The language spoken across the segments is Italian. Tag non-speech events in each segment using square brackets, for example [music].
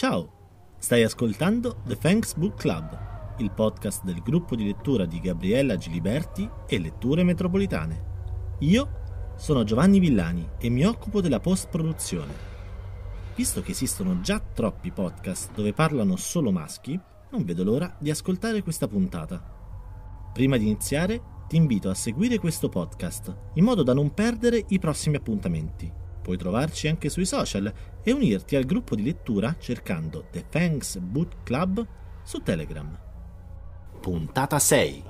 Ciao, stai ascoltando The Thanks Book Club, il podcast del gruppo di lettura di Gabriella Giliberti e Letture Metropolitane. Io sono Giovanni Villani e mi occupo della post-produzione. Visto che esistono già troppi podcast dove parlano solo maschi, non vedo l'ora di ascoltare questa puntata. Prima di iniziare, ti invito a seguire questo podcast in modo da non perdere i prossimi appuntamenti Puoi trovarci anche sui social e unirti al gruppo di lettura cercando The Fangs Boot Club su Telegram. Puntata 6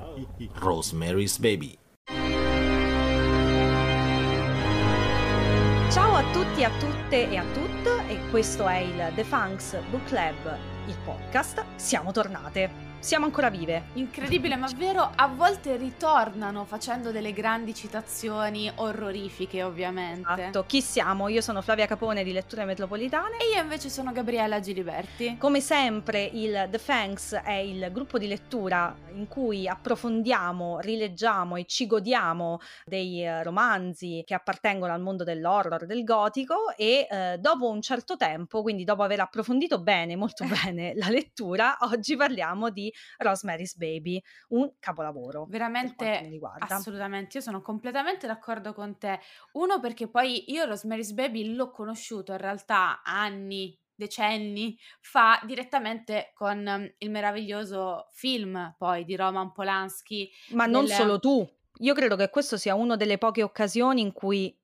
Rosemary's Baby Ciao a tutti, a tutte e a tutto e questo è il The Funks Book Club, il podcast. Siamo tornate siamo ancora vive. Incredibile, ma vero, a volte ritornano facendo delle grandi citazioni orrorifiche, ovviamente. Esatto. Chi siamo? Io sono Flavia Capone di Letture Metropolitane. E io invece sono Gabriella Giliberti. Come sempre, il The Fangs è il gruppo di lettura in cui approfondiamo, rileggiamo e ci godiamo dei eh, romanzi che appartengono al mondo dell'horror, del gotico e eh, dopo un certo tempo, quindi dopo aver approfondito bene, molto [laughs] bene la lettura, oggi parliamo di Rosemary's Baby, un capolavoro. Veramente, assolutamente, io sono completamente d'accordo con te. Uno perché poi io Rosemary's Baby l'ho conosciuto in realtà anni decenni fa direttamente con mm, il meraviglioso film poi di Roman Polanski. Ma non solo tu, io credo che questo sia una delle poche occasioni in cui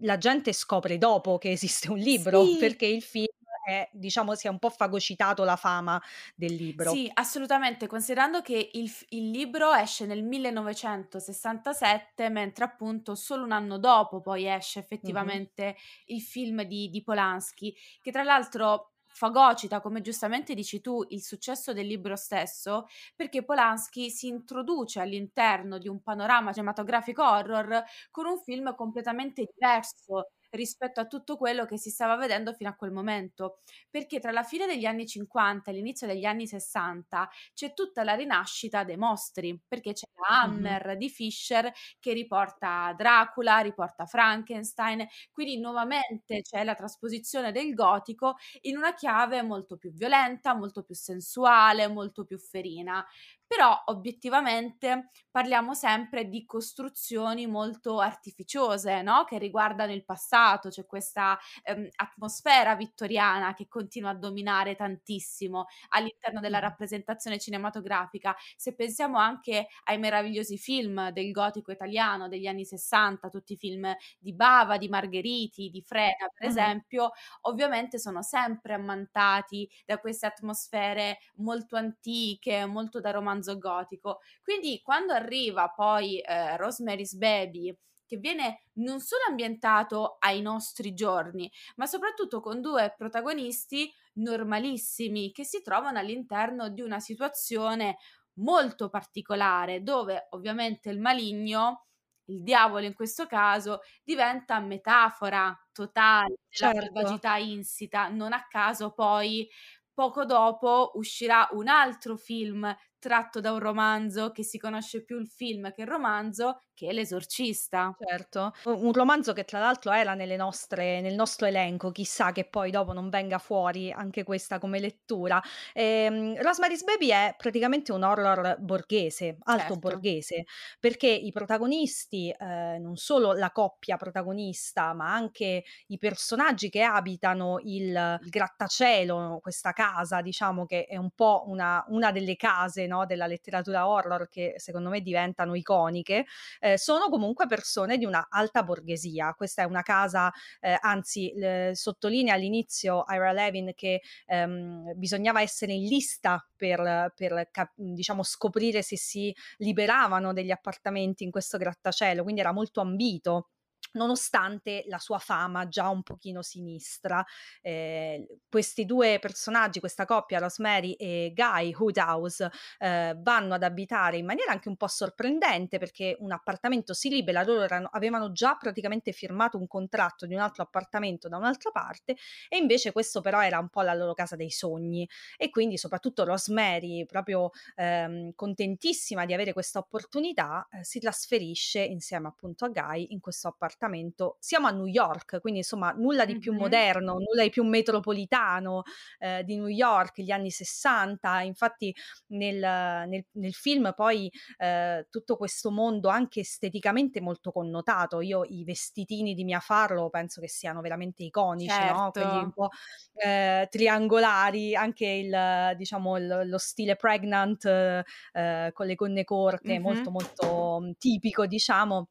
la gente scopre dopo che esiste un libro, sì. perché il film è, diciamo, si è un po' fagocitato la fama del libro. Sì, assolutamente, considerando che il, il libro esce nel 1967, mentre appunto solo un anno dopo poi esce effettivamente mm-hmm. il film di, di Polanski, che tra l'altro fagocita, come giustamente dici tu, il successo del libro stesso, perché Polanski si introduce all'interno di un panorama cinematografico horror con un film completamente diverso rispetto a tutto quello che si stava vedendo fino a quel momento, perché tra la fine degli anni 50 e l'inizio degli anni 60 c'è tutta la rinascita dei mostri, perché c'è la Hammer mm di Fisher che riporta Dracula, riporta Frankenstein, quindi nuovamente c'è la trasposizione del gotico in una chiave molto più violenta, molto più sensuale, molto più ferina però obiettivamente parliamo sempre di costruzioni molto artificiose, no? che riguardano il passato, c'è cioè questa ehm, atmosfera vittoriana che continua a dominare tantissimo all'interno della rappresentazione cinematografica. Se pensiamo anche ai meravigliosi film del gotico italiano degli anni 60, tutti i film di Bava, di Margheriti, di Freda, per mm-hmm. esempio, ovviamente sono sempre ammantati da queste atmosfere molto antiche, molto da romanzo romanzo gotico. Quindi quando arriva poi eh, Rosemary's Baby, che viene non solo ambientato ai nostri giorni, ma soprattutto con due protagonisti normalissimi che si trovano all'interno di una situazione molto particolare, dove ovviamente il maligno, il diavolo in questo caso, diventa metafora totale della certo. insita. Non a caso poi poco dopo uscirà un altro film tratto da un romanzo, che si conosce più il film che il romanzo, che è L'esorcista. Certo, un romanzo che tra l'altro era nelle nostre, nel nostro elenco, chissà che poi dopo non venga fuori anche questa come lettura. Ehm, Rosemary's Baby è praticamente un horror borghese, alto certo. borghese, perché i protagonisti, eh, non solo la coppia protagonista, ma anche i personaggi che abitano il, il grattacielo, questa casa, diciamo che è un po' una, una delle case, no? no, della letteratura horror che secondo me diventano iconiche, eh, sono comunque persone di una alta borghesia. Questa è una casa, eh, anzi sottolinea all'inizio Ira Levin che ehm, bisognava essere in lista per, per cap- diciamo, scoprire se si liberavano degli appartamenti in questo grattacielo, quindi era molto ambito nonostante la sua fama già un pochino sinistra. Eh, questi due personaggi, questa coppia, Rosemary e Guy Woodhouse, eh, vanno ad abitare in maniera anche un po' sorprendente perché un appartamento si libera, loro erano, avevano già praticamente firmato un contratto di un altro appartamento da un'altra parte e invece questo però era un po' la loro casa dei sogni e quindi soprattutto Rosemary, proprio ehm, contentissima di avere questa opportunità, eh, si trasferisce insieme appunto a Guy in questo appartamento appartamento. Siamo a New York, quindi insomma nulla di più mm-hmm. moderno, nulla di più metropolitano eh, di New York, gli anni 60. Infatti nel, nel, nel film poi eh, tutto questo mondo anche esteticamente molto connotato. Io i vestitini di Mia Farlo penso che siano veramente iconici, certo. no? quelli un po' eh, triangolari, anche il, diciamo, il, lo stile pregnant eh, con le gonne corte, mm-hmm. molto molto mhmm, tipico diciamo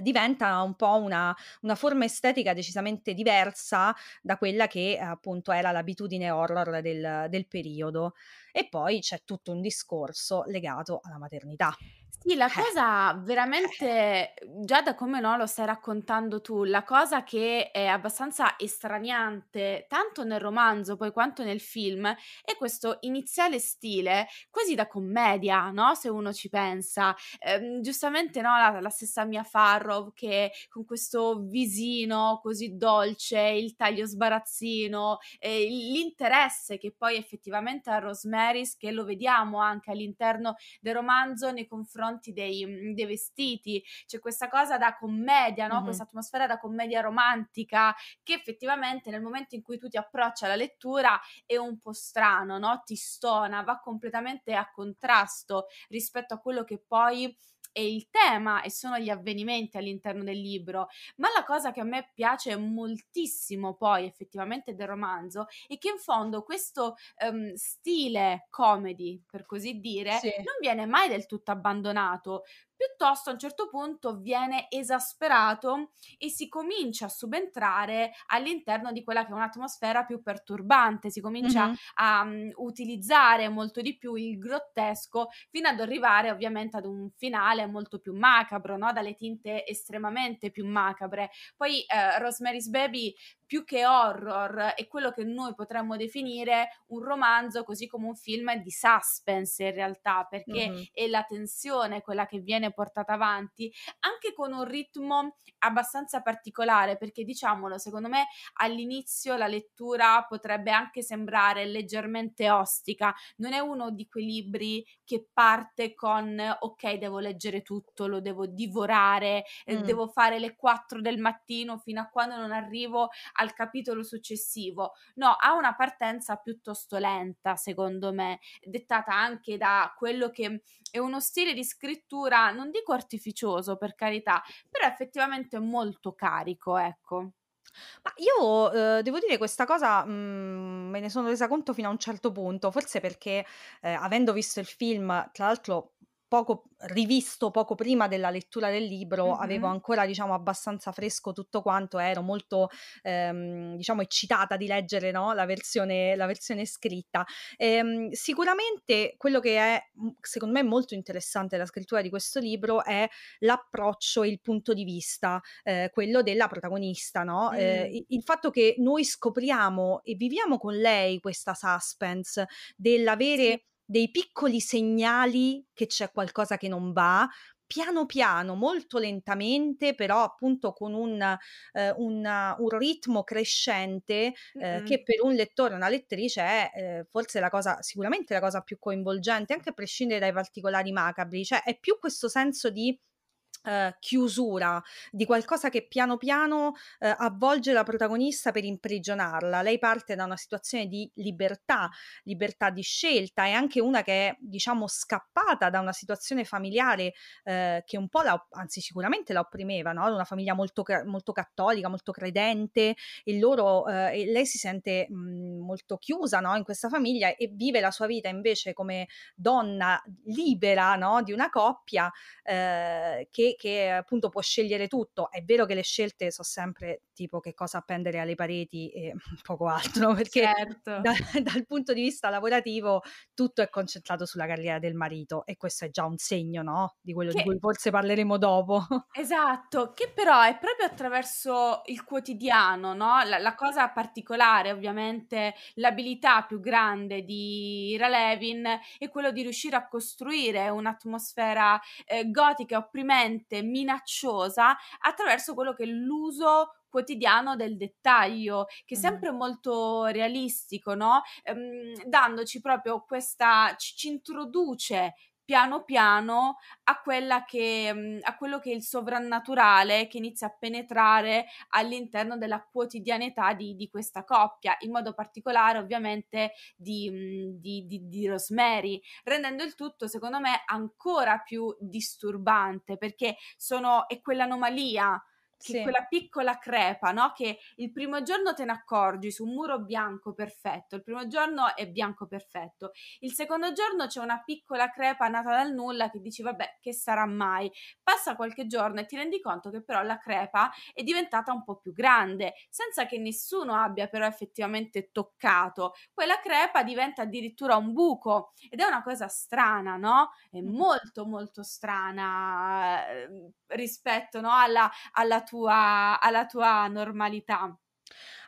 diventa un po' una, una, forma estetica decisamente diversa da quella che appunto era l'abitudine horror del, del periodo. E poi c'è tutto un discorso legato alla maternità. Sì, la eh. cosa veramente, già da come, no, lo stai raccontando tu, la cosa che è abbastanza straniante, tanto nel romanzo poi quanto nel film, è questo iniziale stile quasi da commedia, no, se uno ci pensa. Ehm, giustamente, no, la, la stessa Mia Farrow che con questo visino così dolce, il taglio sbarazzino, eh, l'interesse che poi effettivamente ha Rosemary, che lo vediamo anche all'interno del romanzo nei confronti confronti dei, mhmm, dei vestiti, c'è questa cosa da commedia, no? mm-hmm. questa atmosfera da commedia romantica che effettivamente nel momento in cui tu ti approcci alla lettura è un po' strano, no? ti stona, va completamente a contrasto rispetto a quello che poi è il tema e sono gli avvenimenti all'interno del libro, ma la cosa che a me piace moltissimo poi effettivamente del romanzo è che in fondo questo um, stile comedy, per così dire, sì. non viene mai del tutto abbandonato, piuttosto a un certo punto viene esasperato e si comincia a subentrare all'interno di quella che è un'atmosfera più perturbante, si comincia mm-hmm. a um, utilizzare molto di più il grottesco fino ad arrivare ovviamente ad un finale molto più macabro, no? dalle tinte estremamente più macabre. Poi eh, Rosemary's Baby più che horror è quello che noi potremmo definire un romanzo così come un film di suspense in realtà perché mm-hmm. è la tensione quella che viene portata avanti anche con un ritmo abbastanza particolare perché diciamolo secondo me all'inizio la lettura potrebbe anche sembrare leggermente ostica non è uno di quei libri che parte con ok devo leggere tutto lo devo divorare mm. devo fare le 4 del mattino fino a quando non arrivo al capitolo successivo. No, ha una partenza piuttosto lenta, secondo me, dettata anche da quello che è uno stile di scrittura, non dico artificioso per carità, però effettivamente molto carico, ecco. Ma io eh, devo dire questa cosa mh, mm, me ne sono resa conto fino a un certo punto, forse perché eh, avendo visto il film, tra l'altro poco rivisto poco prima della lettura del libro, mm-hmm. avevo ancora diciamo abbastanza fresco tutto quanto, eh, ero molto ehm, diciamo eccitata di leggere no? la, versione, la, versione, scritta. Ehm, sicuramente quello che è mhmm, secondo me molto interessante della scrittura di questo libro è l'approccio e il punto di vista, eh, quello della protagonista, no? mm. eh, il fatto che noi scopriamo e viviamo con lei questa suspense dell'avere... Sì dei piccoli segnali che c'è qualcosa che non va, piano piano, molto lentamente, però appunto con un, eh, una, un ritmo crescente eh, mm-hmm. che per un lettore, una lettrice è eh, forse la cosa, sicuramente la cosa più coinvolgente, anche a prescindere dai particolari macabri, cioè è più questo senso di eh, chiusura di qualcosa che piano piano uh, avvolge la protagonista per imprigionarla. Lei parte da una situazione di libertà, libertà di scelta e anche una che è diciamo scappata da una situazione familiare uh, che un po' la, anzi sicuramente la opprimeva, no? una famiglia molto, molto cattolica, molto credente e, loro, e lei si sente mh, mm, molto chiusa no? in questa famiglia e vive la sua vita invece come donna libera no? di una coppia che che appunto può scegliere tutto. È vero che le scelte sono sempre tipo che cosa appendere alle pareti e [laughs] poco altro, [laughs] perché certo. da, [laughs] dal punto di vista lavorativo tutto è concentrato sulla carriera del marito e questo è già un segno, no? Di quello che... di cui forse parleremo dopo. Esatto, che però è proprio attraverso il quotidiano, no? La, la cosa particolare, ovviamente, l'abilità più grande di Ralevin è quello di riuscire a costruire un'atmosfera eh, gotica, opprimente, minacciosa attraverso quello che è l'uso quotidiano del dettaglio, che è sempre mm. molto realistico, no? Ehm, dandoci proprio questa, ci, ci introduce piano piano a, quella che, mhmm, a quello che è il sovrannaturale che inizia a penetrare all'interno della quotidianità di, di questa coppia, in modo particolare ovviamente di, mhmm, di, di, di Rosemary, rendendo il tutto secondo me ancora più disturbante perché sono, è quell'anomalia che sì. quella piccola crepa, no? Che il primo giorno te ne accorgi su un muro bianco perfetto, il primo giorno è bianco perfetto, il secondo giorno c'è una piccola crepa nata dal nulla che dici vabbè che sarà mai, passa qualche giorno e ti rendi conto che però la crepa è diventata un po' più grande, senza che nessuno abbia però effettivamente toccato, quella crepa diventa addirittura un buco ed è una cosa strana, no? È molto molto strana ehm, rispetto no? alla, alla tua, alla tua normalità.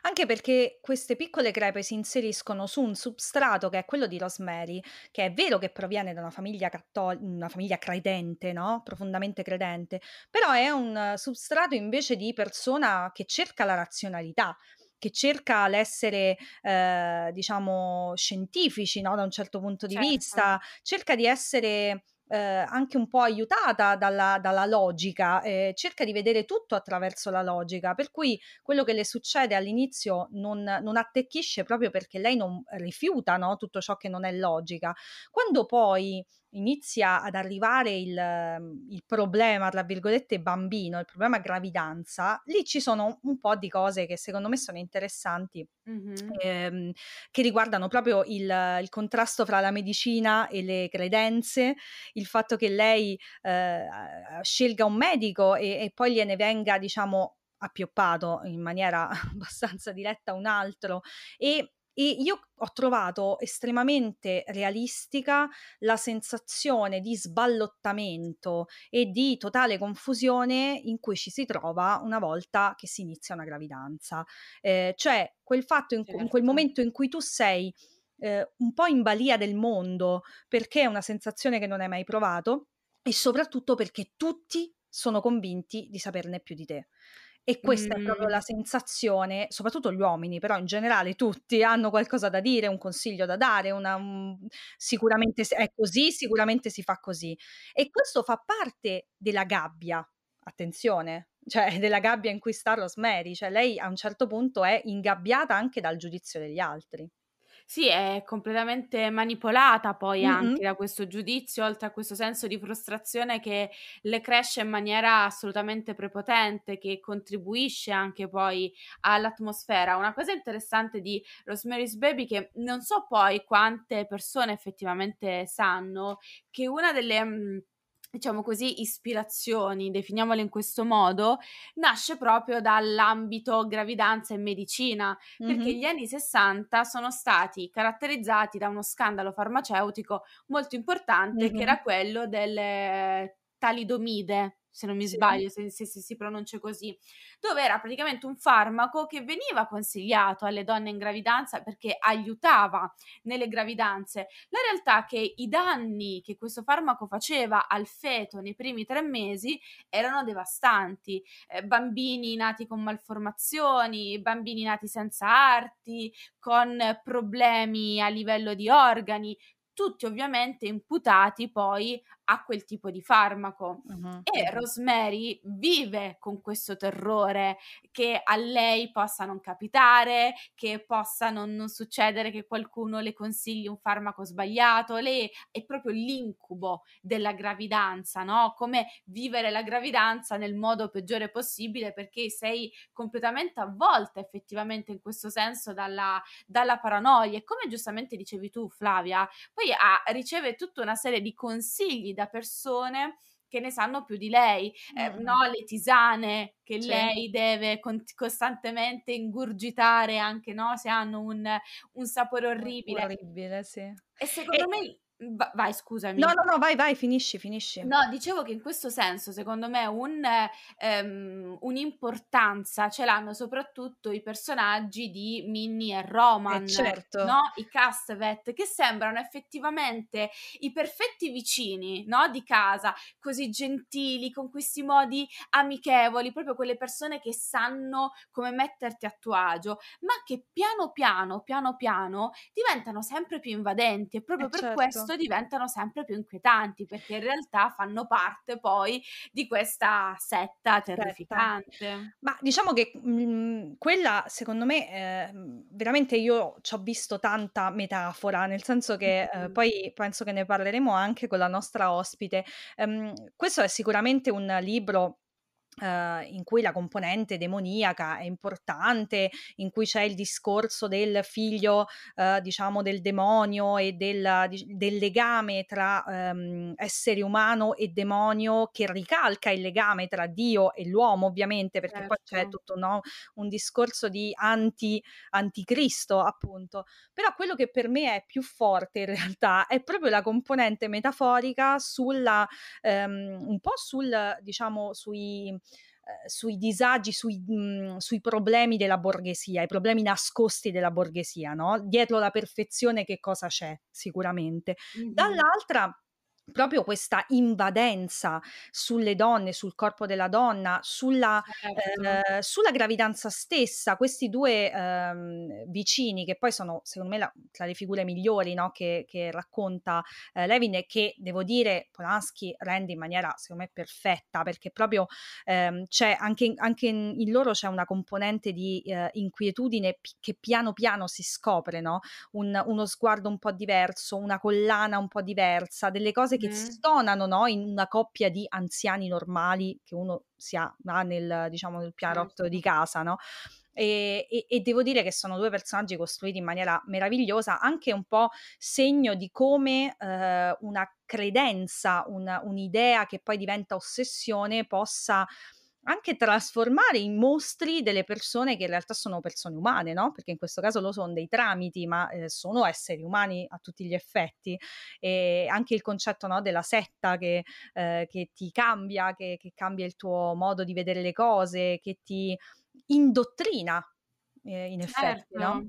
Anche perché queste piccole crepe si inseriscono su un substrato che è quello di Rosemary, che è vero che proviene da una famiglia, cattol- una famiglia credente, no? profondamente credente, però è un substrato invece di persona che cerca la razionalità, che cerca l'essere, eh, diciamo, scientifici no? da un certo punto di certo. vista, cerca di essere eh, anche un po' aiutata dalla, dalla logica, eh, cerca di vedere tutto attraverso la logica, per cui quello che le succede all'inizio non, non attecchisce proprio perché lei non rifiuta no, tutto ciò che non è logica. Quando poi inizia ad arrivare il, mm, il, problema, tra virgolette, bambino, il problema gravidanza, lì ci sono un po' di cose che secondo me sono interessanti, mm-hmm. ehm, che riguardano proprio il, il, contrasto fra la medicina e le credenze, il fatto che lei eh, scelga un medico e, e poi gliene venga, diciamo, appioppato in maniera [laughs] abbastanza diretta un altro e e io ho trovato estremamente realistica la sensazione di sballottamento e di totale confusione in cui ci si trova una volta che si inizia una gravidanza. Eh, cioè, quel fatto in, certo. in quel momento in cui tu sei eh, un po' in balia del mondo perché è una sensazione che non hai mai provato e soprattutto perché tutti sono convinti di saperne più di te. E questa mm. è proprio la sensazione, soprattutto gli uomini, però in generale tutti hanno qualcosa da dire, un consiglio da dare, una, un, sicuramente è così, sicuramente si fa così. E questo fa parte della gabbia, attenzione, cioè della gabbia in cui sta Rosemary, cioè lei a un certo punto è ingabbiata anche dal giudizio degli altri. Sì, è completamente manipolata poi mm-hmm. anche da questo giudizio, oltre a questo senso di frustrazione che le cresce in maniera assolutamente prepotente, che contribuisce anche poi all'atmosfera. Una cosa interessante di Rosemary's Baby che non so poi quante persone effettivamente sanno che una delle mhmm, diciamo così, ispirazioni, definiamole in questo modo, nasce proprio dall'ambito gravidanza e medicina, mm-hmm. perché gli anni 60 sono stati caratterizzati da uno scandalo farmaceutico molto importante mm-hmm. che era quello delle talidomide se non mi sbaglio, se, se, se, si pronuncia così, dove era praticamente un farmaco che veniva consigliato alle donne in gravidanza perché aiutava nelle gravidanze. La realtà è che i danni che questo farmaco faceva al feto nei primi tre mesi erano devastanti. Eh, bambini nati con malformazioni, bambini nati senza arti, con problemi a livello di organi, tutti ovviamente imputati poi a quel tipo di farmaco. Uh-huh. E Rosemary vive con questo terrore che a lei possa non capitare, che possa non, non succedere che qualcuno le consigli un farmaco sbagliato. Lei è proprio l'incubo della gravidanza, no? Come vivere la gravidanza nel modo peggiore possibile perché sei completamente avvolta effettivamente in questo senso dalla, dalla paranoia. E come giustamente dicevi tu, Flavia, poi ha, ah, riceve tutta una serie di consigli da persone che ne sanno più di lei, eh, no? Le tisane che C'è. lei deve con- costantemente ingurgitare anche, no? Se hanno un, un sapore orribile. Orribile, sì. E secondo e... me vai, scusami. No, no, no, vai, vai, finisci, finisci. No, dicevo che in questo senso, secondo me, un, ehm, un'importanza ce l'hanno soprattutto i personaggi di Minnie e Roman, eh certo. no? i Castavet, che sembrano effettivamente i perfetti vicini no? di casa, così gentili, con questi modi amichevoli, proprio quelle persone che sanno come metterti a tuo agio, ma che piano piano, piano piano, diventano sempre più invadenti e proprio eh per certo. questo punto diventano sempre più inquietanti perché in realtà fanno parte poi di questa setta terrificante. Ma diciamo che mh, mhmm, quella secondo me eh, veramente io ci ho visto tanta metafora, nel senso che eh, mm-hmm. eh, poi penso che ne parleremo anche con la nostra ospite. Um, questo è sicuramente un libro Uh, in cui la componente demoniaca è importante, in cui c'è il discorso del figlio, uh, diciamo, del demonio e del, del legame tra um, essere umano e demonio che ricalca il legame tra Dio e l'uomo, ovviamente, perché certo. poi c'è certo. tutto no? un discorso di anti, anticristo, appunto. Però quello che per me è più forte in realtà è proprio la componente metaforica sulla, um, un po' sul, diciamo, sui eh, sui disagi, sui, mh, mhmm, sui, problemi della borghesia, i problemi nascosti della borghesia, no? Dietro la perfezione che cosa c'è, sicuramente. Mm-hmm. Dall'altra proprio questa invadenza sulle donne, sul corpo della donna, sulla, certo. eh, sulla gravidanza stessa, questi due eh, vicini che poi sono secondo me la, tra le figure migliori no, che, che, racconta eh, Levin e che devo dire Polanski rende in maniera secondo me perfetta perché proprio ehm, c'è anche, anche in, loro c'è una componente di eh, inquietudine p- che piano piano si scopre, no? un, uno sguardo un po' diverso, una collana un po' diversa, delle cose cose che mm. stonano no? in una coppia di anziani normali che uno si ha, ha nel, diciamo, nel pianerottolo certo. di casa, no? E, e, e, devo dire che sono due personaggi costruiti in maniera meravigliosa, anche un po' segno di come eh, una credenza, una, un'idea che poi diventa ossessione possa anche trasformare in mostri delle persone che in realtà sono persone umane, no? Perché in questo caso lo sono dei tramiti, ma eh, sono esseri umani a tutti gli effetti. E anche il concetto no, della setta che, eh, che ti cambia, che, che cambia il tuo modo di vedere le cose, che ti indottrina, eh, in effetti, certo. no?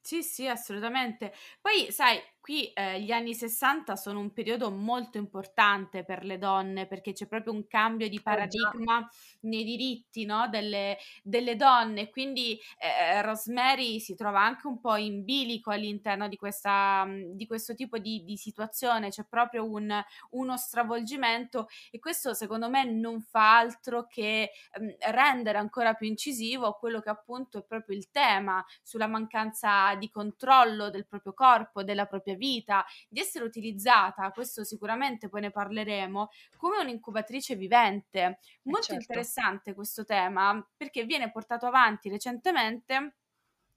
Sì, sì, assolutamente. Poi, sai, Qui eh, gli anni 60 sono un periodo molto importante per le donne perché c'è proprio un cambio di eh paradigma oh, nei diritti no? delle, delle, donne, quindi eh, Rosemary si trova anche un po' in bilico all'interno di, questa, mm, di questo tipo di, di, situazione, c'è proprio un, uno stravolgimento e questo secondo me non fa altro che mh, mm, rendere ancora più incisivo quello che appunto è proprio il tema sulla mancanza di controllo del proprio corpo, della propria breve vita, di essere utilizzata, questo sicuramente poi ne parleremo, come un'incubatrice vivente. Eh, Molto certo. interessante questo tema perché viene portato avanti recentemente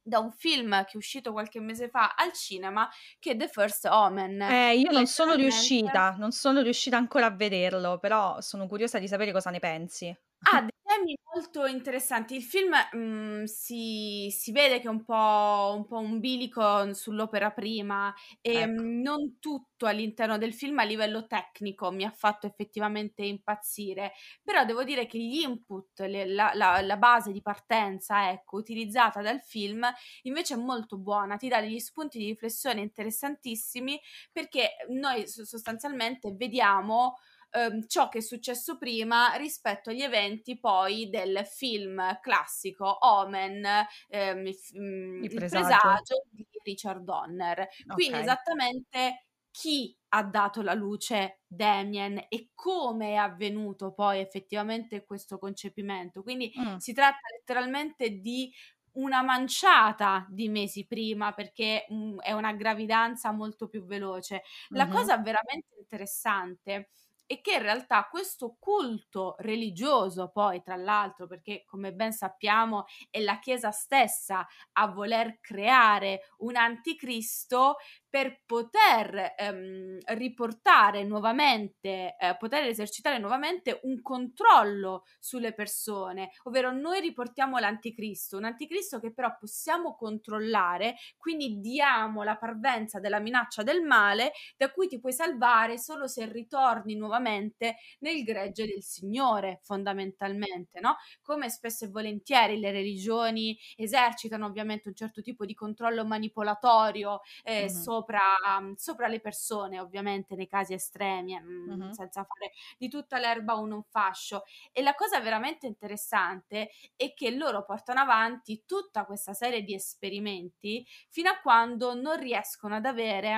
da un film che è uscito qualche mese fa al cinema che è The First Omen. Eh, io non sono riuscita, non sono riuscita ancora a vederlo, però sono curiosa di sapere cosa ne pensi. Ah, [laughs] Quindi molto interessanti. Il film mh, mm, si, si, vede che è un po', un po' un bilico sull'opera prima e ecco. Mm, non tutto all'interno del film a livello tecnico mi ha fatto effettivamente impazzire, però devo dire che gli input, le, la, la, la, base di partenza ecco, utilizzata dal film invece è molto buona, ti dà degli spunti di riflessione interessantissimi perché noi sostanzialmente vediamo ehm, ciò che è successo prima rispetto agli eventi poi del film classico Omen, ehm, il, mm, il, il presagio. di Richard Donner. Okay. Quindi esattamente chi ha dato la luce Damien e come è avvenuto poi effettivamente questo concepimento. Quindi mm. si tratta letteralmente di una manciata di mesi prima perché mh, mm, è una gravidanza molto più veloce. La mm-hmm. cosa veramente interessante e che in realtà questo culto religioso, poi tra l'altro, perché come ben sappiamo è la Chiesa stessa a voler creare un anticristo per poter ehm, riportare nuovamente, eh, poter esercitare nuovamente un controllo sulle persone, ovvero noi riportiamo l'anticristo, un anticristo che però possiamo controllare, quindi diamo la parvenza della minaccia del male da cui ti puoi salvare solo se ritorni nuovamente nel gregge del Signore, fondamentalmente, no? Come spesso e volentieri le religioni esercitano ovviamente un certo tipo di controllo manipolatorio eh, mm-hmm sopra, mhmm, sopra le persone, ovviamente nei casi estremi, mm-hmm. senza fare di tutta l'erba un fascio. E la cosa veramente interessante è che loro portano avanti tutta questa serie di esperimenti fino a quando non riescono ad avere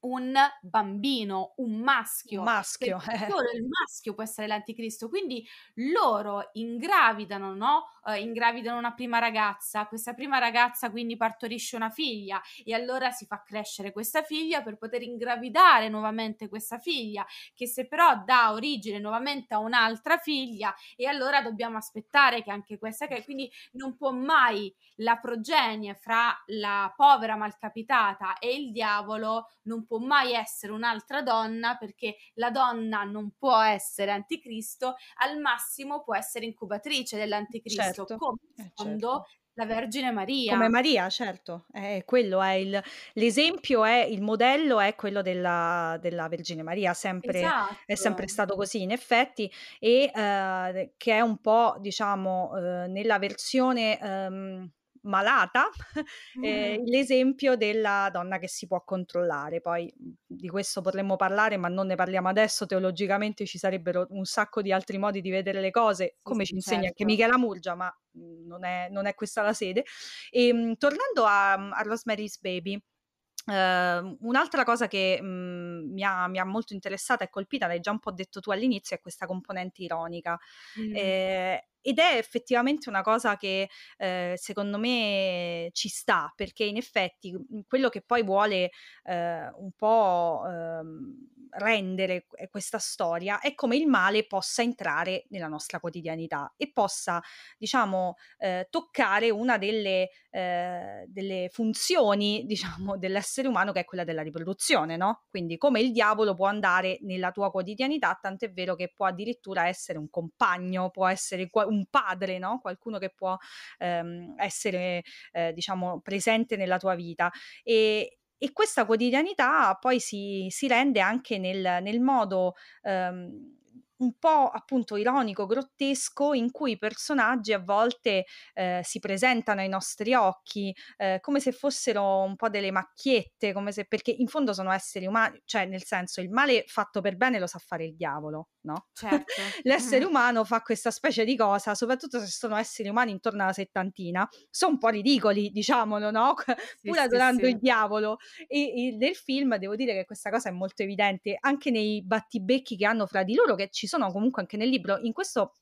un bambino, un maschio. Maschio. Eh. Solo il maschio può essere l'anticristo. Quindi loro ingravidano, no? Eh, ingravidano una prima ragazza, questa prima ragazza quindi partorisce una figlia e allora si fa crescere questa figlia per poter ingravidare nuovamente questa figlia, che se però dà origine nuovamente a un'altra figlia e allora dobbiamo aspettare che anche questa che quindi non può mai la progenie fra la povera malcapitata e il diavolo non può mai essere un'altra donna perché la donna non può essere anticristo, al massimo può essere incubatrice dell'anticristo, certo. Eh, come in eh, certo la Vergine Maria. Come Maria, certo, eh, eh, quello è il, l'esempio, è, il modello è quello della, della Vergine Maria, sempre, esatto. è sempre stato così in effetti, e eh, che è un po', diciamo, eh, nella versione... Ehm, malata, eh, [laughs] l'esempio della donna che si può controllare. Poi mhmm, di questo potremmo parlare, ma non ne parliamo adesso. Teologicamente ci sarebbero un sacco di altri modi di vedere le cose, come sì, ci insegna certo. anche Michela Murgia, ma mhmm, non è, non è questa la sede. E, ehm, tornando a, mhmm, a Rosemary's Baby. Uh, un'altra cosa che mh, mi, ha, mi, ha, molto interessata e colpita, l'hai già un po' detto tu all'inizio, è questa componente ironica. Mm. Eh, ed è effettivamente una cosa che eh, secondo me ci sta, perché in effetti mhmm, quello che poi vuole eh, un po' ehm, rendere eh, questa storia è come il male possa entrare nella nostra quotidianità e possa, diciamo, eh, toccare una delle, eh, delle funzioni, diciamo, dell'essere umano che è quella della riproduzione, no? Quindi come il diavolo può andare nella tua quotidianità, tant'è vero che può addirittura essere un compagno, può essere un padre, no? Qualcuno che può ehm, essere, eh, diciamo, presente nella tua vita. E, e questa quotidianità poi si, si rende anche nel, nel modo ehm, un po' appunto ironico, grottesco, in cui i personaggi a volte eh, si presentano ai nostri occhi eh, come se fossero un po' delle macchiette, come se, perché in fondo sono esseri umani, cioè nel senso il male fatto per bene lo sa fare il diavolo, no? Certo. [laughs] L'essere mm umano fa questa specie di cosa, soprattutto se sono esseri umani intorno alla settantina, sono un po' ridicoli, diciamolo, no? [laughs] Sì, Pur adorando sì, sì. il diavolo. E, e nel film devo dire che questa cosa è molto evidente, anche nei battibecchi che hanno fra di loro che ci ci sono comunque anche nel libro, in questo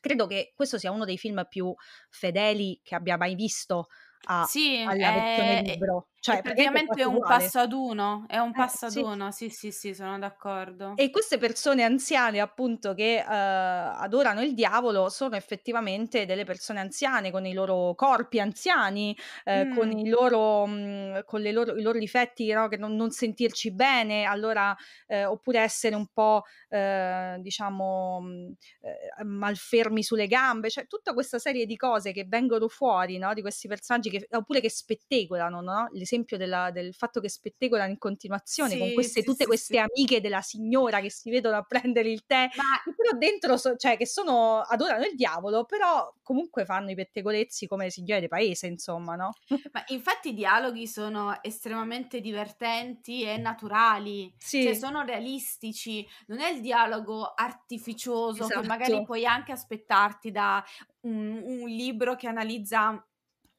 credo che questo sia uno dei film più fedeli che abbia mai visto a, sì, alla è, versione eh, libro. Cioè, praticamente è un vuole. passo ad uno, è un eh, passo ad sì. uno, sì, sì, sì, sono d'accordo. E queste persone anziane, appunto, che eh, adorano il diavolo, sono effettivamente delle persone anziane con i loro corpi anziani, eh, mm. con, i loro, mh, mhmm, con loro, i loro difetti, no? che non, non, sentirci bene, allora, uhm, oppure essere un po', uhm, diciamo, mh, mhmm, malfermi sulle gambe, cioè tutta questa serie di cose che vengono fuori, no? di questi personaggi, che, oppure che spettegolano, no? Le esempio della, del fatto che spettegolano in continuazione sì, con queste, sì, tutte queste amiche della signora che si vedono a prendere il tè, Ma... che però dentro, so, cioè che sono, adorano il diavolo, però comunque fanno i pettegolezzi come le signore del paese, insomma, no? [laughs] Ma infatti i dialoghi sono estremamente divertenti e naturali, cioè sono realistici, non è il dialogo artificioso esatto. che magari esatto. puoi anche aspettarti da un, un libro che analizza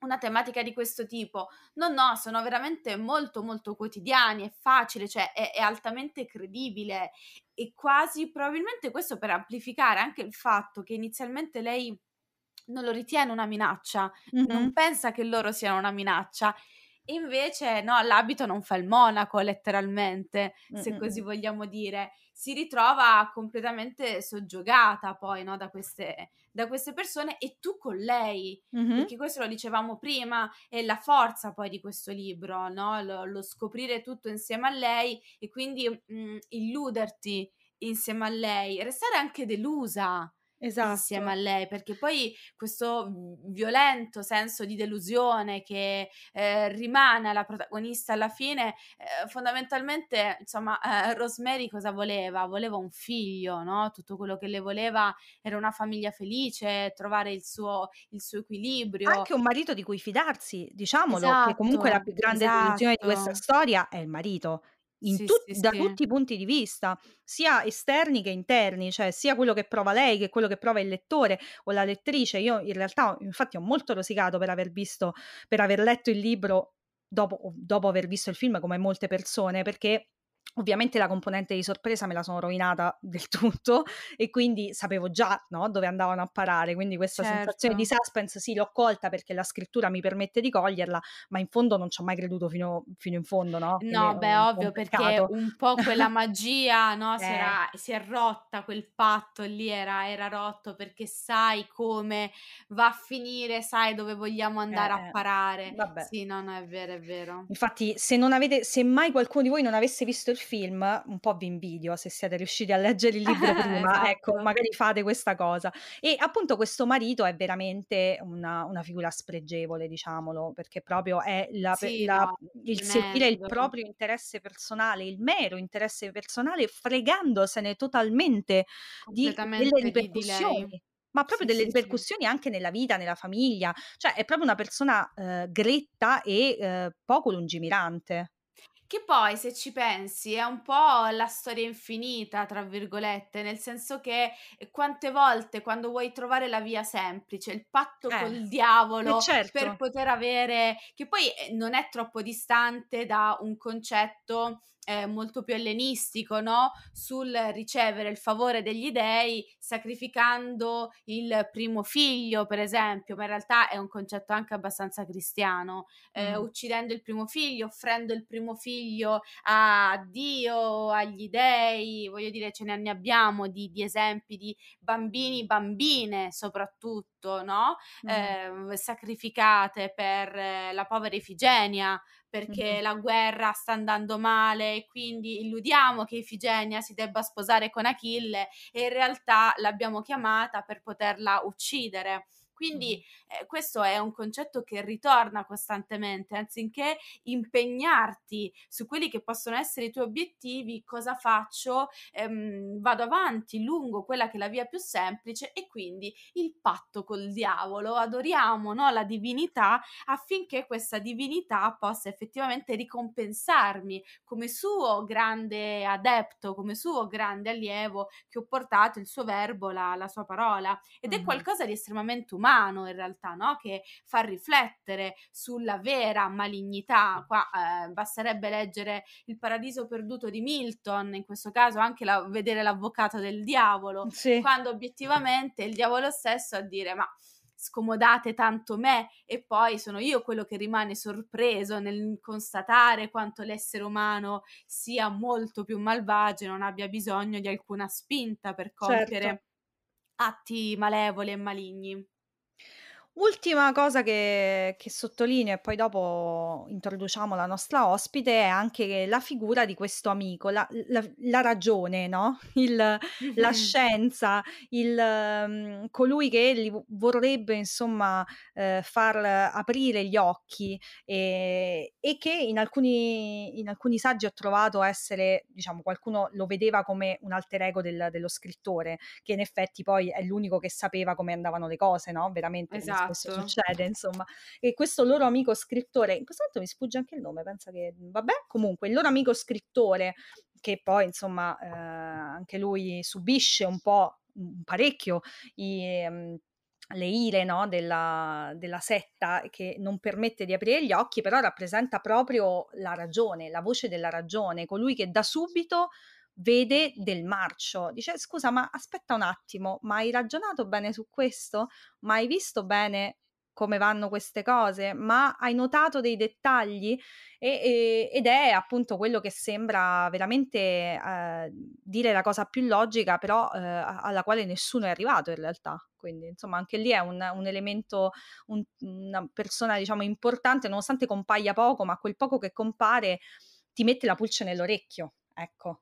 una tematica di questo tipo. No, no, sono veramente molto, molto quotidiani, è facile, cioè è, è, altamente credibile e quasi probabilmente questo per amplificare anche il fatto che inizialmente lei non lo ritiene una minaccia, mm-hmm. non pensa che loro siano una minaccia. invece no, l'abito non fa il monaco, letteralmente, mm-hmm. se così vogliamo dire si ritrova completamente soggiogata poi no, da, queste, da, queste, persone e tu con lei, mm-hmm. perché questo lo dicevamo prima, è la forza poi di questo libro, no? lo, lo, scoprire tutto insieme a lei e quindi mh, mm, illuderti insieme a lei, restare anche delusa esatto. insieme a lei, perché poi questo mhmm, violento senso di delusione che eh, rimane alla protagonista alla fine, eh, fondamentalmente, insomma, eh, Rosemary cosa voleva? Voleva un figlio, no? Tutto quello che le voleva era una famiglia felice, trovare il suo, il suo equilibrio. Anche un marito di cui fidarsi, diciamolo, esatto, che comunque la esatto, più grande esatto. delusione di questa esatto. storia è il marito in Sì, tut sì, da sì. tutti i punti di vista, sia esterni che interni, cioè sia quello che prova lei che quello che prova il lettore o la lettrice. Io in realtà, infatti, ho molto rosicato per aver visto per aver letto il libro dopo dopo aver visto il film come molte persone, perché Ovviamente la componente di sorpresa me la sono rovinata del [laughs] tutto e quindi sapevo già no, dove andavano a parare, quindi questa certo. sensazione di certo. suspense sì l'ho colta perché la scrittura mi permette di coglierla, ma in fondo non ci ho mai creduto fino, fino in fondo, no? Quindi no, beh, ovvio perché un po' quella magia no, si, era, eh. si, è rotta, quel patto lì era, era, rotto perché sai come va a finire, sai dove vogliamo andare a eh, parare. Vabbè. Sì, no, no, è vero, è vero. Infatti se, non avete, se mai qualcuno di voi non avesse visto il film, un po' vi invidio se siete riusciti a leggere il libro [laughs] eh, prima, esatto. ecco, magari fate questa cosa. E appunto questo marito è veramente una, una figura spregevole, diciamolo, perché proprio è la, sì, la, no, il servire il proprio interesse personale, il mero interesse personale, fregandosene totalmente di, delle ripercussioni. Di ma proprio sì, delle sì, ripercussioni sì. anche nella vita, nella famiglia, cioè è proprio una persona eh, gretta e eh, poco lungimirante. Che poi, se ci pensi, è un po' la storia infinita, tra virgolette, nel senso che eh, quante volte quando vuoi trovare la via semplice, il patto eh, col eh, diavolo certo. per poter avere, che poi eh, non è troppo distante da un concetto eh, molto più ellenistico, no? sul ricevere il favore degli dei sacrificando il primo figlio, per esempio, ma in realtà è un concetto anche abbastanza cristiano, eh, mm. uccidendo il primo figlio, offrendo il primo figlio a Dio, agli dei, voglio dire ce ne abbiamo di, di esempi di bambini, bambine soprattutto, no? Mm. Eh, sacrificate per la povera Ifigenia, perché mm-hmm. la guerra sta andando male, e quindi illudiamo che Ifigenia si debba sposare con Achille e in realtà l'abbiamo chiamata per poterla uccidere. Quindi eh, questo è un concetto che ritorna costantemente, anziché impegnarti su quelli che possono essere i tuoi obiettivi, cosa faccio? Ehm, vado avanti lungo quella che è la via più semplice e quindi il patto col diavolo, adoriamo no, la divinità affinché questa divinità possa effettivamente ricompensarmi come suo grande adepto, come suo grande allievo che ho portato il suo verbo, la, la sua parola ed mm-hmm. è qualcosa di estremamente umano umano in realtà, no? che fa riflettere sulla vera malignità. Qua eh, basterebbe leggere Il paradiso perduto di Milton, in questo caso anche la, vedere l'avvocato del diavolo, mm, sì. quando obiettivamente il diavolo stesso a dire ma scomodate tanto me e poi sono io quello che rimane sorpreso nel constatare quanto l'essere umano sia molto più malvagio e non abbia bisogno di alcuna spinta per certo. compiere certo. atti malevoli e maligni. Ultima cosa che, che sottolineo e poi dopo introduciamo la nostra ospite è anche la figura di questo amico, la, la, la ragione, no? [laughs] il, la mm-hmm. scienza, il, um, colui che li vorrebbe insomma eh, far aprire gli occhi e, e che in alcuni, in alcuni, saggi ho trovato essere, diciamo, qualcuno lo vedeva come un alter ego del, dello scrittore, che in effetti poi è l'unico che sapeva come andavano le cose, no? veramente. Esatto spesso esatto. succede, insomma. E questo loro amico scrittore, in questo momento mi sfugge anche il nome, pensa che, mhmm, vabbè, comunque, il loro amico scrittore, che poi, insomma, eh, anche lui subisce un po' parecchio i... Um, le ire no, della, della, setta che non permette di aprire gli occhi, però rappresenta proprio la ragione, la voce della ragione, colui che da subito vede del marcio. Dice scusa, ma aspetta un attimo, ma hai ragionato bene su questo? Ma hai visto bene come vanno queste cose, ma hai notato dei dettagli e, e, ed è appunto quello che sembra veramente eh, dire la cosa più logica, però eh, alla quale nessuno è arrivato in realtà. Quindi insomma anche lì è un, un elemento, un, una persona diciamo importante, nonostante compaia poco, ma quel poco che compare ti mette la pulce nell'orecchio. Ecco.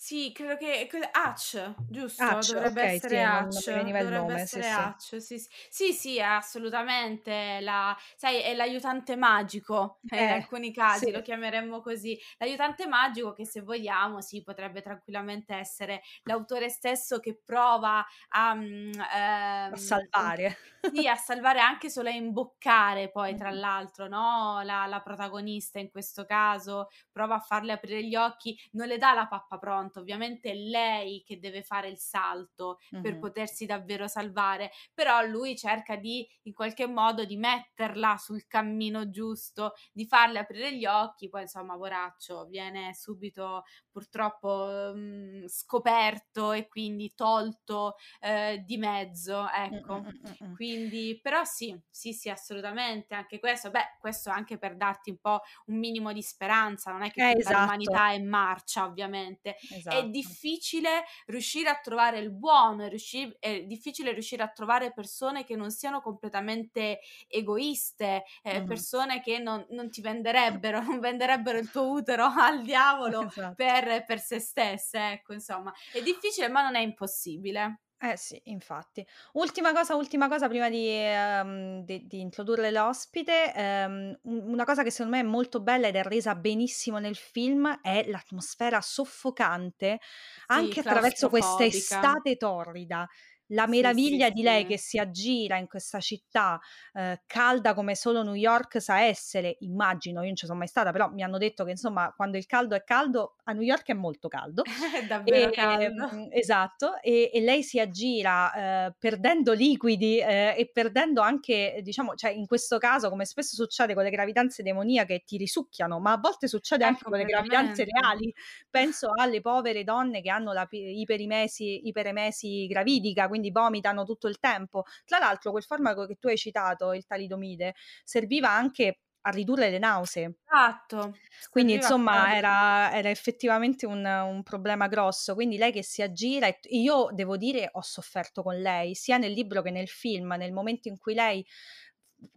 Sì, credo che Hatch, giusto? Hutch, Dovrebbe ok, essere non, non mi il nome, sì, essere sì. Hutch. Sì, sì, sì, sì, assolutamente. La, sai, è l'aiutante magico eh, in alcuni casi, lo chiameremmo così. L'aiutante magico che se vogliamo, sì, potrebbe tranquillamente essere l'autore stesso che prova a, mm, a ehm, salvare. sì, a salvare anche solo a imboccare poi, tra l'altro, no? La, la protagonista in questo caso prova a farle aprire gli occhi, non le dà la pappa pronta, tanto, ovviamente è lei che deve fare il salto mm-hmm. per potersi davvero salvare, però lui cerca di in qualche modo di metterla sul cammino giusto, di farle aprire gli occhi, poi insomma Voraccio viene subito purtroppo mh, mhmm, scoperto e quindi tolto eh, di mezzo, ecco. mm mm Quindi però sì, sì, sì, assolutamente, anche questo, beh, questo anche per darti un po' un minimo di speranza, non è che eh, esatto. l'umanità è marcia, ovviamente. Esatto. Esatto. È difficile riuscire a trovare il buono, è, riusci- è, difficile riuscire a trovare persone che non siano completamente egoiste, eh, mm. persone che non, non, ti venderebbero, [laughs] non venderebbero il tuo utero al diavolo esatto. per, per se stesse. Ecco, insomma, è difficile ma non è impossibile. Eh sì, infatti. Ultima cosa, ultima cosa prima di, ehm, di- di introdurre l'ospite, ehm, una cosa che secondo me è molto bella ed è resa benissimo nel film è l'atmosfera soffocante Sì, anche attraverso questa estate torrida la meraviglia sì, sì, di lei sì. che si aggira in questa città eh, calda come solo New York sa essere, immagino, io non ci sono mai stata, però mi hanno detto che insomma quando il caldo è caldo, a New York è molto caldo. [laughs] è davvero e, ehm, caldo. Eh, esatto, e, e, lei si aggira eh, perdendo liquidi uhm, e perdendo anche, eh, diciamo, cioè in questo caso come spesso succede con le gravidanze demoniache ti risucchiano, ma a volte succede ecco, anche con le gravidanze reali. Penso alle povere donne che hanno la, iperimesi, iperemesi gravidica, quindi vomitano tutto il tempo. Tra l'altro quel farmaco che tu hai citato, il talidomide, serviva anche a ridurre le nausee. Esatto. Quindi insomma era, era, effettivamente un, un, problema grosso. Quindi lei che si aggira, io devo dire ho sofferto con lei, sia nel libro che nel film, nel momento in cui lei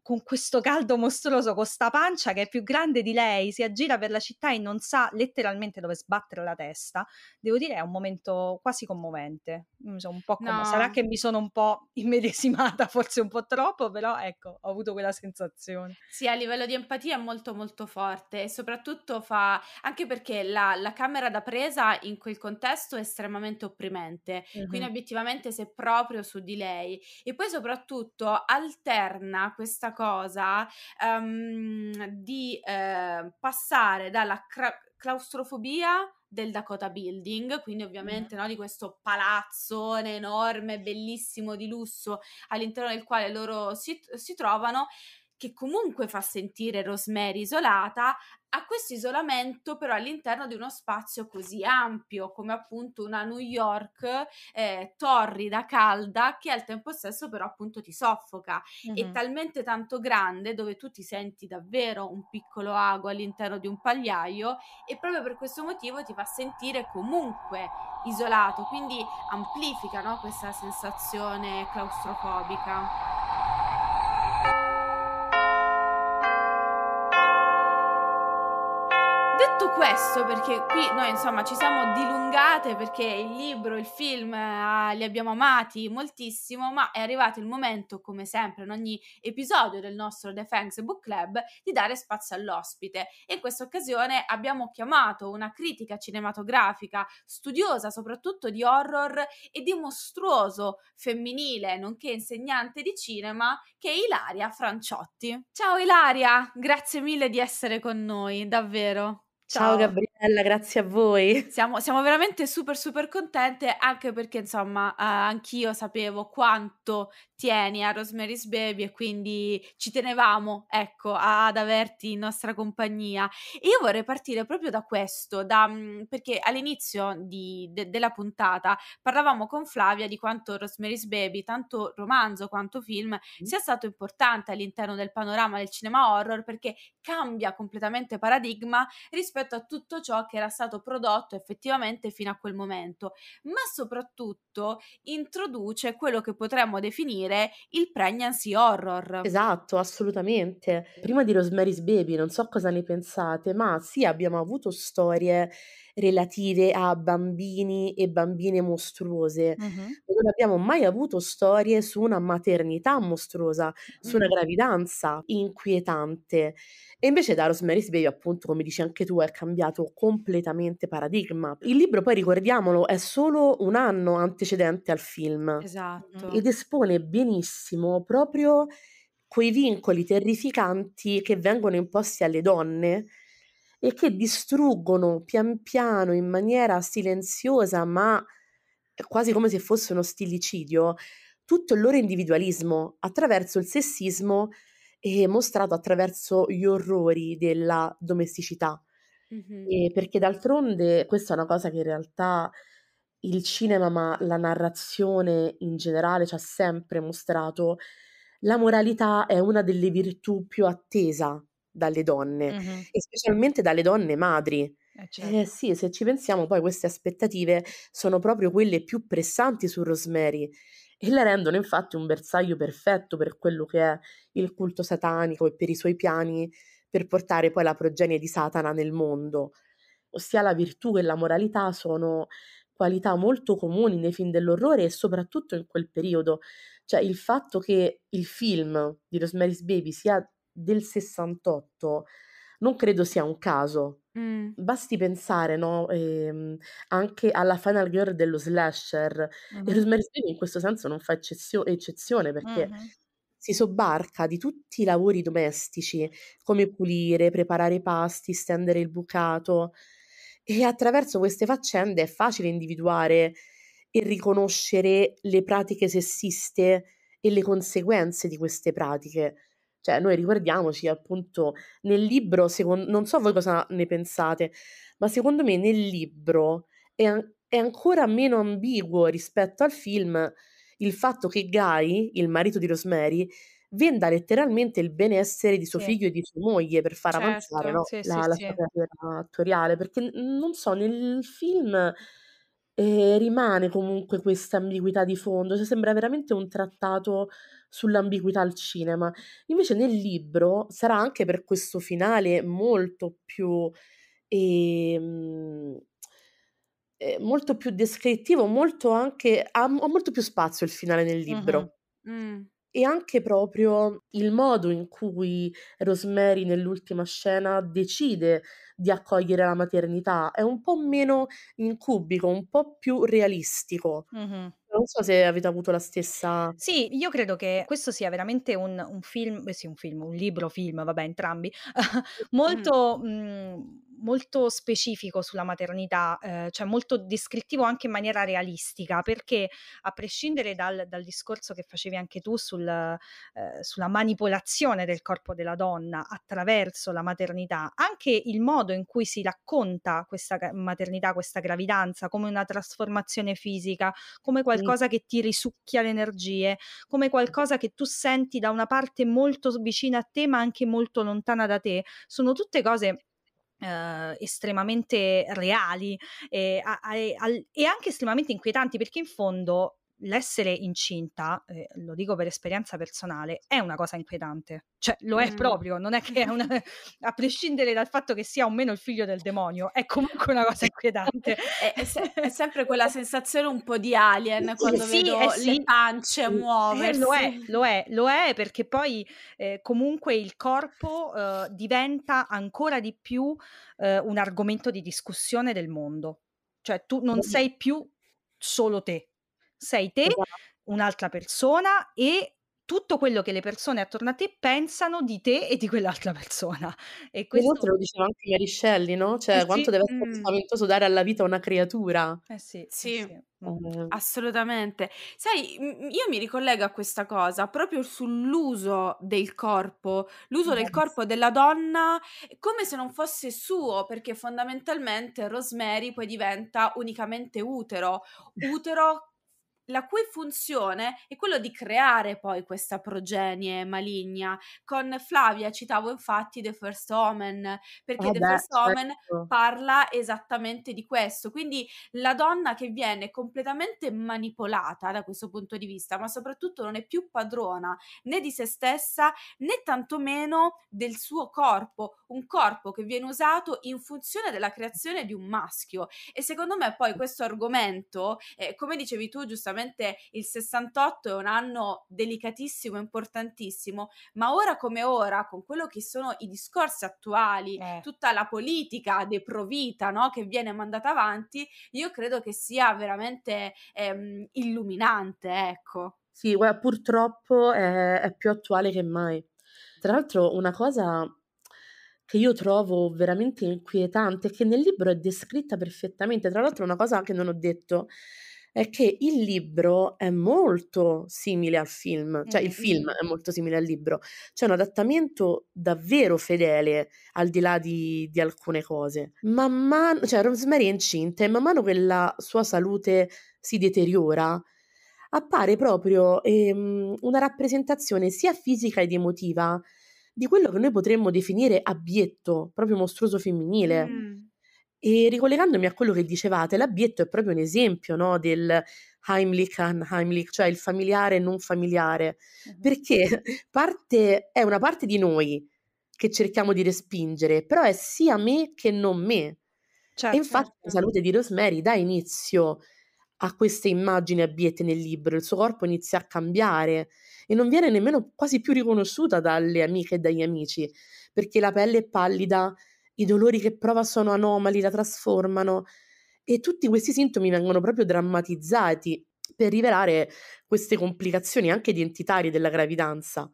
con questo caldo mostruoso, con sta pancia che è più grande di lei, si aggira per la città e non sa letteralmente dove sbattere la testa. Devo dire, è un momento quasi commovente. Mm, commo- no. Sarà che mi sono un po' immedesimata, [laughs] forse un po' troppo, però ecco, ho avuto quella sensazione. Sì, a livello di empatia è molto molto forte e soprattutto fa anche perché la, la camera da presa in quel contesto è estremamente opprimente. Mm-hmm. Quindi obiettivamente se proprio su di lei. E poi soprattutto alterna questa questa cosa um, di eh, passare dalla cra- claustrofobia del Dakota Building, quindi ovviamente mm. no, di questo palazzone enorme, bellissimo, di lusso, all'interno del quale loro si, si trovano, che comunque fa sentire Rosemary isolata, a questo isolamento però all'interno di uno spazio così ampio come appunto una New York eh, torrida, calda, che al tempo stesso però appunto ti soffoca. Mm-hmm. È talmente tanto grande dove tu ti senti davvero un piccolo ago all'interno di un pagliaio e proprio per questo motivo ti fa sentire comunque isolato, quindi amplifica no, questa sensazione claustrofobica. questo, perché qui noi insomma ci siamo dilungate perché il libro, il film eh, li abbiamo amati moltissimo, ma è arrivato il momento, come sempre in ogni episodio del nostro The Fangs Book Club, di dare spazio all'ospite. E in questa occasione abbiamo chiamato una critica cinematografica studiosa soprattutto di horror e di mostruoso femminile, nonché insegnante di cinema, che è Ilaria Franciotti. Ciao Ilaria, grazie mille di essere con noi, davvero. Tchau, Tchau Gabriel. bella, grazie a voi. [laughs] Siamo, siamo veramente super super contente anche perché insomma eh, anch'io sapevo quanto tieni a Rosemary's Baby e quindi ci tenevamo ecco ad averti in nostra compagnia. E io vorrei partire proprio da questo, da, mm, perché all'inizio di, de, della puntata parlavamo con Flavia di quanto Rosemary's Baby, tanto romanzo quanto film, sia stato importante all'interno del panorama del cinema horror perché cambia completamente paradigma rispetto a tutto ciò ciò che era stato prodotto effettivamente fino a quel momento, ma soprattutto introduce quello che potremmo definire il pregnancy horror. Esatto, assolutamente. Prima di Rosemary's Baby, non so cosa ne pensate, ma sì, abbiamo avuto storie relative a bambini e bambine mostruose. Mm-hmm. Non abbiamo mai avuto storie su una maternità mostruosa, mm-hmm. su una gravidanza inquietante. E invece da Rosemary's Baby, appunto, come dici anche tu, è cambiato completamente paradigma. Il libro, poi ricordiamolo, è solo un anno antecedente al film. Esatto. Ed espone benissimo proprio quei vincoli terrificanti che vengono imposti alle donne e che distruggono pian piano in maniera silenziosa, ma quasi come se fosse uno stilicidio, tutto il loro individualismo attraverso il sessismo e mostrato attraverso gli orrori della domesticità. Mm-hmm. perché d'altronde questa è una cosa che in realtà il cinema, ma la narrazione in generale ci ha sempre mostrato, la moralità è una delle virtù più attesa dalle donne, Mh-mh. e specialmente dalle donne madri. Eh, eh certo. eh, sì, se ci pensiamo, poi queste aspettative sono proprio quelle più pressanti su Rosemary e la rendono infatti un bersaglio perfetto per quello che è il culto satanico e per i suoi piani per portare poi la progenie di Satana nel mondo. Ossia la virtù e la moralità sono qualità molto comuni nei film dell'orrore e soprattutto in quel periodo. Cioè il fatto che il film di Rosemary's Baby sia del 68 non credo sia un caso. Mm. Basti pensare no, ehm, anche alla Final Girl dello slasher. Mm-hmm. E Rosemary Baby in questo senso non fa eccezio- eccezione perché mm-hmm. si sobbarca di tutti i lavori domestici, come pulire, preparare i pasti, stendere il bucato. E attraverso queste faccende è facile individuare e riconoscere le pratiche sessiste e le conseguenze di queste pratiche cioè, noi ricordiamoci appunto nel libro, secondo, non so voi cosa ne pensate, ma secondo me nel libro è, è ancora meno ambiguo rispetto al film il fatto che Guy, il marito di Rosemary, venda letteralmente il benessere di suo sì. figlio e di sua moglie per far certo, avanzare no? sì, la, sì, la carriera attoriale, perché non so, nel film eh, rimane comunque questa ambiguità di fondo, cioè, sembra veramente un trattato sull'ambiguità al cinema. Invece nel libro sarà anche per questo finale molto più... Ehm, eh, molto più descrittivo, molto anche, ha, molto più spazio il finale nel libro. Mm-hmm. Mm. E anche proprio il modo in cui Rosemary nell'ultima scena decide di accogliere la maternità è un po' meno incubico, un po' più realistico. Mm-hmm non so se avete avuto la stessa Sì, io credo che questo sia veramente un, un film, eh sì, un film, un libro, film, vabbè, entrambi, [laughs] molto, mm. Mhmm, mh, molto specifico sulla maternità, eh, cioè molto descrittivo anche in maniera realistica, perché a prescindere dal, dal discorso che facevi anche tu sul, eh, sulla manipolazione del corpo della donna attraverso la maternità, anche il modo in cui si racconta questa maternità, questa gravidanza, come una trasformazione fisica, come qualcosa qualcosa che ti risucchia le energie, come qualcosa che tu senti da una parte molto vicina a te ma anche molto lontana da te. Sono tutte cose Uh, estremamente reali e, a, a, a, e, anche estremamente inquietanti perché in fondo l'essere incinta, eh, lo dico per esperienza personale, è una cosa inquietante. Cioè, lo è mm. proprio, non è che è una... [laughs] [laughs] a prescindere dal fatto che sia o meno il figlio del demonio, è comunque una cosa inquietante. è, è, se- è, [laughs] sempre quella sensazione un po' di alien quando sì, vedo eh, sì. le pance muoversi. Eh, lo è, lo è, lo è perché poi eh, comunque il corpo eh, diventa ancora di più eh, un argomento di discussione del mondo. Cioè, tu non sei più solo te, sei te, esatto. un'altra persona e tutto quello che le persone attorno a te pensano di te e di quell'altra [laughs] persona. E questo... Inoltre lo diceva anche Mary Shelley, no? Eh cioè, eh sì, quanto deve essere mm. spaventoso dare alla vita una creatura. Eh sì. Sì. Eh sì. Mm. Eh. Assolutamente. Sai, io mi ricollego a questa cosa proprio sull'uso del corpo, l'uso yes. del corpo della donna eh, come se non fosse suo, perché fondamentalmente Rosemary poi diventa unicamente utero, utero la cui funzione è quello di creare poi questa progenie maligna. Con Flavia citavo infatti The First Omen, perché oh The beh, First Omen certo. parla esattamente di questo. Quindi la donna che viene completamente manipolata da questo punto di vista, ma soprattutto non è più padrona né di se stessa né tantomeno del suo corpo, un corpo che viene usato in funzione della creazione di un maschio. E secondo me poi questo argomento, eh, come dicevi tu giustamente, sicuramente il 68 è un anno delicatissimo, importantissimo, ma ora come ora, con quello che sono i discorsi attuali, eh. tutta la politica deprovita no? che viene mandata avanti, io credo che sia veramente ehm, illuminante, ecco. Sì, guarda, purtroppo è, è più attuale che mai. Tra l'altro una cosa che io trovo veramente inquietante, che nel libro è descritta perfettamente. Tra l'altro, una cosa che non ho detto è che il libro è molto simile al film, cioè il film mm-hmm. è molto simile al libro, c'è un adattamento davvero fedele al di là di, di alcune cose. Man mano, cioè Rosemary è incinta e man mano che la sua salute si deteriora, appare proprio ehm, una rappresentazione sia fisica ed emotiva di quello che noi potremmo definire abietto, proprio mostruoso femminile. Mm e ricollegandomi a quello che dicevate, l'abietto è proprio un esempio no, del Heimlich Heimlich, cioè il familiare non familiare, uh-huh. perché [laughs] parte, è una parte di noi che cerchiamo di respingere, però è sia me che non me. Certo, e infatti certo. la salute di Rosemary dà inizio a queste immagini abiette nel libro, il suo corpo inizia a cambiare e non viene nemmeno quasi più riconosciuta dalle amiche e dagli amici, perché la pelle è pallida, i dolori che prova sono anomali, la trasformano e tutti questi sintomi vengono proprio drammatizzati per rivelare queste complicazioni anche identitarie della gravidanza.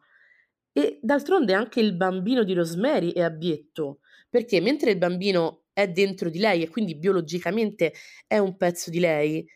E d'altronde anche il bambino di Rosemary è abietto, perché mentre il bambino è dentro di lei e quindi biologicamente è un pezzo di lei,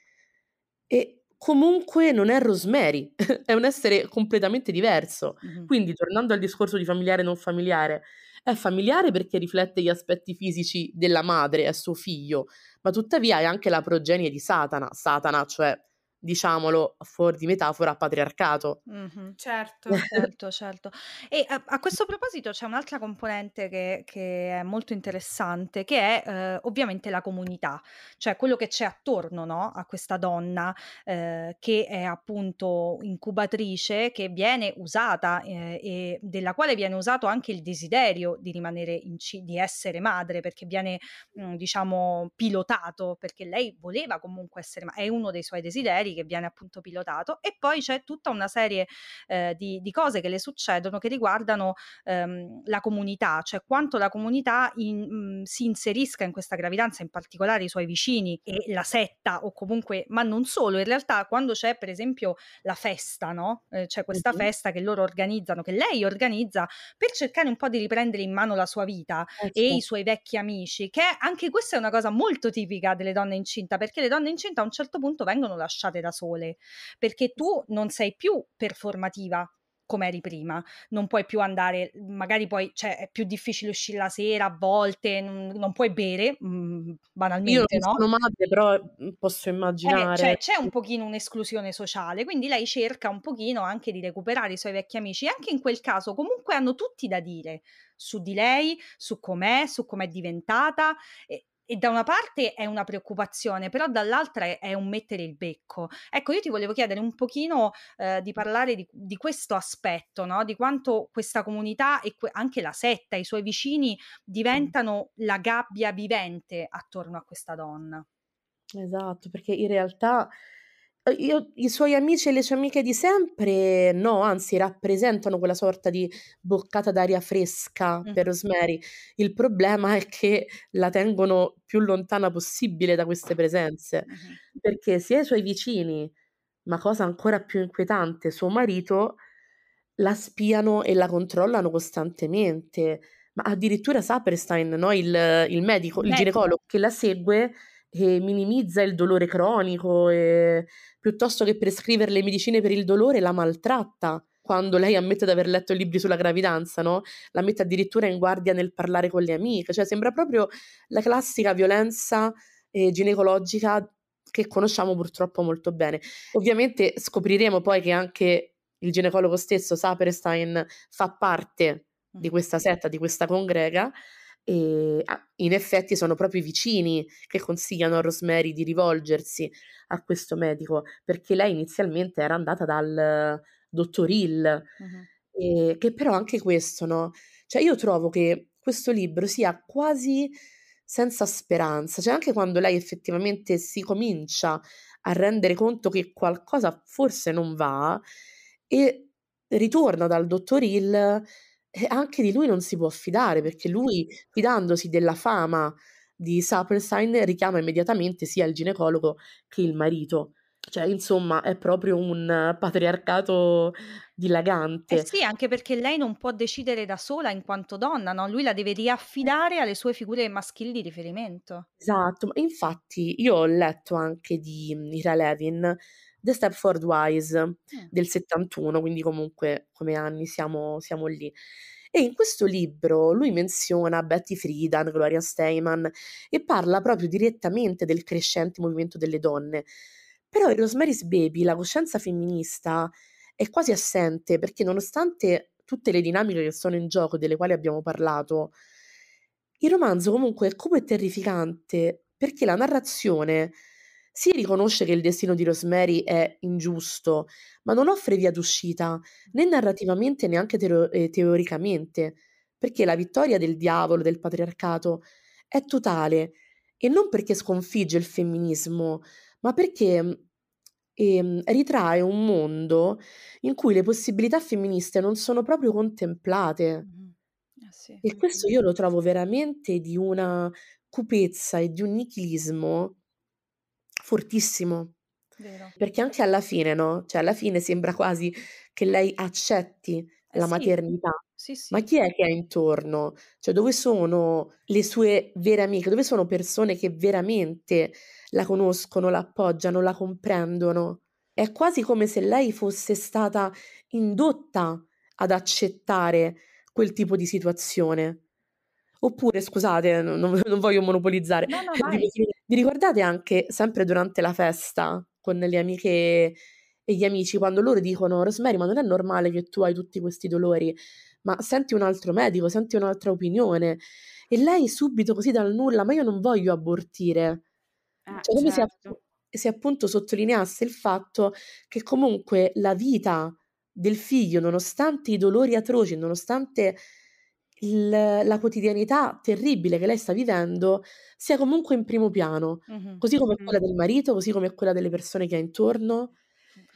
e comunque non è Rosemary, [laughs] è un essere completamente diverso. Mm-hmm. Quindi tornando al discorso di familiare e non familiare, è familiare perché riflette gli aspetti fisici della madre a suo figlio, ma tuttavia è anche la progenie di Satana, Satana cioè diciamolo fuori di metafora, patriarcato. Mm-hmm, certo, certo, certo. E a, a, questo proposito c'è un'altra componente che, che è molto interessante, che è eh, ovviamente la comunità, cioè quello che c'è attorno no? a questa donna eh, che è appunto incubatrice, che viene usata eh, e della quale viene usato anche il desiderio di rimanere inci- di essere madre, perché viene mh, diciamo pilotato, perché lei voleva comunque essere madre, è uno dei suoi desideri lui che viene appunto pilotato e poi c'è tutta una serie eh, di, di, cose che le succedono che riguardano ehm, la comunità, cioè quanto la comunità in, mh, mm, si inserisca in questa gravidanza, in particolare i suoi vicini e la setta o comunque, ma non solo, in realtà quando c'è per esempio la festa, no? Eh, c'è questa uh-huh. festa che loro organizzano, che lei organizza per cercare un po' di riprendere in mano la sua vita eh, e i suoi vecchi amici, che anche questa è una cosa molto tipica delle donne incinta, perché le donne incinte a un certo punto vengono lasciate da sole, perché tu non sei più performativa come eri prima, non puoi più andare, mhmm, magari poi cioè, è più difficile uscire la sera a volte, non, non puoi bere, mh, mhmm, banalmente. Io non no? sono madre, però mhmm, posso immaginare. Eh, cioè, c'è un pochino un'esclusione sociale, quindi lei cerca un pochino anche di recuperare i suoi vecchi amici anche in quel caso comunque hanno tutti da dire su di lei, su com'è, su com'è diventata e, e da una parte è una preoccupazione, però dall'altra è, un mettere il becco. Ecco, io ti volevo chiedere un pochino eh, di parlare di, di questo aspetto, no? di quanto questa comunità e que- anche la setta, i suoi vicini diventano la gabbia vivente attorno a questa donna. Esatto, perché in realtà Uhm, io, i suoi amici e le sue amiche di sempre, no, anzi, rappresentano quella sorta di boccata d'aria fresca per Rosemary. Il problema è che la tengono più lontana possibile da queste presenze, perché sia i suoi vicini, ma cosa ancora più inquietante, suo marito, la spiano e la controllano costantemente. Ma addirittura Saperstein, no? il, il medico, il, il ginecologo che la segue, che minimizza il dolore cronico e piuttosto che prescrivere le medicine per il dolore la maltratta quando lei ammette di aver letto libri sulla gravidanza, no? La mette addirittura in guardia nel parlare con le amiche, cioè sembra proprio la classica violenza eh, ginecologica che conosciamo purtroppo molto bene. Ovviamente scopriremo poi che anche il ginecologo stesso, Saperstein, fa parte di mm. questa setta, di questa congrega, e in effetti sono proprio i vicini che consigliano a Rosemary di rivolgersi a questo medico perché lei inizialmente era andata dal dottor Hill uh-huh. eh, che però anche questo no cioè io trovo che questo libro sia quasi senza speranza cioè anche quando lei effettivamente si comincia a rendere conto che qualcosa forse non va e ritorna dal dottor Hill eh, anche di lui non si può fidare perché lui, fidandosi della fama di Saperstein, richiama immediatamente sia il ginecologo che il marito. Cioè, insomma, è proprio un patriarcato eh dilagante. Eh sì, anche perché lei non può decidere da sola in quanto donna, no? Lui la deve riaffidare alle sue figure maschili di riferimento. Esatto, infatti io ho letto anche di mm, Ira Levin The Stepford Wise eh. del 71, quindi comunque come anni siamo, siamo lì. E in questo libro lui menziona Betty Friedan, Gloria Steinman e parla proprio direttamente del crescente movimento delle donne. Però in Rosemary's Baby la coscienza femminista è quasi assente perché nonostante tutte le dinamiche che sono in gioco delle quali abbiamo parlato, il romanzo comunque è come terrificante perché la narrazione sì, riconosce che il destino di Rosemary è ingiusto, ma non offre via d'uscita, né narrativamente né anche tero- eh, teoricamente, perché la vittoria del diavolo, del patriarcato, è totale, e non perché sconfigge il femminismo, ma perché eh, ritrae un mondo in cui le possibilità femministe non sono proprio contemplate. Mm-hmm. sì. E questo io lo trovo veramente di una cupezza e di un nichilismo fortissimo. Vero. Perché anche alla fine, no? Cioè, alla fine sembra quasi che lei accetti eh la sì. maternità. Sì, sì. Ma chi è che è intorno? Cioè, dove sono le sue vere amiche? Dove sono persone che veramente la conoscono, la appoggiano, la comprendono? È quasi come se lei fosse stata indotta ad accettare quel tipo di situazione. Oppure, scusate, eh, non, non voglio monopolizzare, no, no, cioè, vi, vi ricordate anche sempre durante la festa con le amiche e gli amici quando loro dicono Rosemary, ma non è normale che tu hai tutti questi dolori, ma senti un altro medico, senti un'altra opinione. E lei subito così dal nulla, ma io non voglio abortire. Ah, cioè, come certo. se, app- certo. se appunto sottolineasse il fatto che comunque la vita del figlio, nonostante i dolori atroci, nonostante il, la quotidianità terribile che lei sta vivendo sia comunque in primo piano, mm-hmm. così come mm-hmm. quella del marito, così come quella delle persone che ha intorno.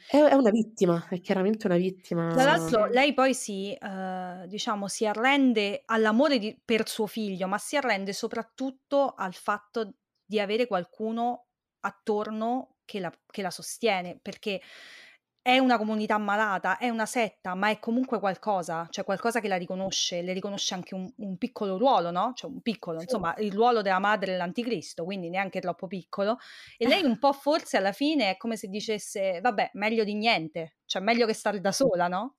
È, una vittima, è chiaramente una vittima. Tra l'altro, lei poi si, uh, diciamo, si arrende all'amore di, per suo figlio, ma si arrende soprattutto al fatto di avere qualcuno attorno che la, che la sostiene, perché è una comunità malata, è una setta, ma è comunque qualcosa, cioè qualcosa che la riconosce, le riconosce anche un, un piccolo ruolo, no? Cioè un piccolo, Sì. insomma, il ruolo della madre dell'anticristo, quindi neanche troppo piccolo. E lei un [laughs] po' forse alla fine è come se dicesse, vabbè, meglio di niente, cioè meglio che stare da sola, no?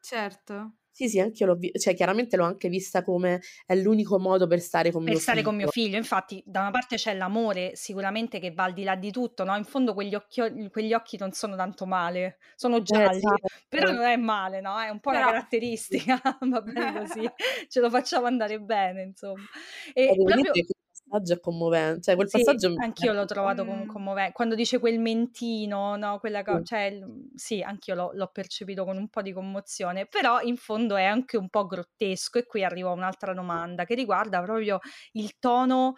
Certo. Sì, sì, anche io l'ho vista, cioè chiaramente l'ho anche vista come è l'unico modo per stare con per mio stare figlio. con mio figlio, infatti da una parte c'è l'amore sicuramente che va al di là di tutto, no? In fondo quegli, occhio- quegli occhi non sono tanto male, sono eh, gialli, eh, esatto. però non è male, no? È un po' però... una caratteristica, [laughs] va bene così, [laughs] ce lo facciamo andare bene, insomma. E proprio passaggio è commovente, cioè quel sì, passaggio... anch'io l'ho trovato mm. commovente, quando dice quel mentino, no, quella cosa, sì. cioè mm, sì, anch'io l'ho, l'ho, percepito con un po' di commozione, però in fondo è anche un po' grottesco e qui arrivo a un'altra domanda che riguarda proprio il tono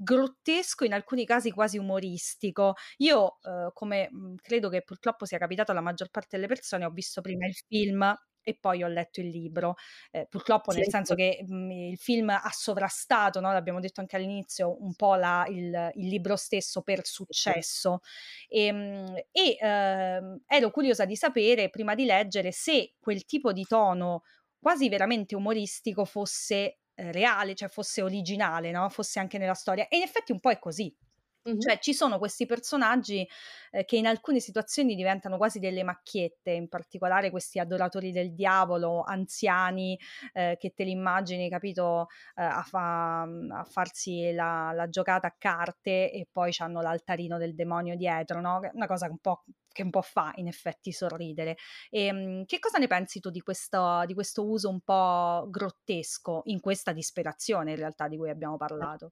grottesco, in alcuni casi quasi umoristico. Io, eh, come mm, credo che purtroppo sia capitato alla maggior parte delle persone, ho visto prima il film e poi ho letto il libro. Eh, purtroppo, sì. nel senso che mh, mhmm, il film ha sovrastato, no? l'abbiamo detto anche all'inizio, un po' la, il, il, libro stesso per successo. Ehm, e, e eh, ero curiosa di sapere, prima di leggere, se quel tipo di tono quasi veramente umoristico fosse eh, reale, cioè fosse originale, no? fosse anche nella storia. E in effetti un po' è così. Mh-mh. Cioè, ci sono questi personaggi eh, che in alcune situazioni diventano quasi delle macchiette, in particolare questi adoratori del diavolo, anziani, eh, che te li immagini, capito, eh, a, fa- mhmm, a, farsi la-, la giocata a carte e poi hanno l'altarino del demonio dietro, no? Una cosa un po' che un po' fa in effetti sorridere. E, ehm, che cosa ne pensi tu di questo, di questo uso un po' grottesco in questa disperazione in realtà di cui abbiamo eh, parlato?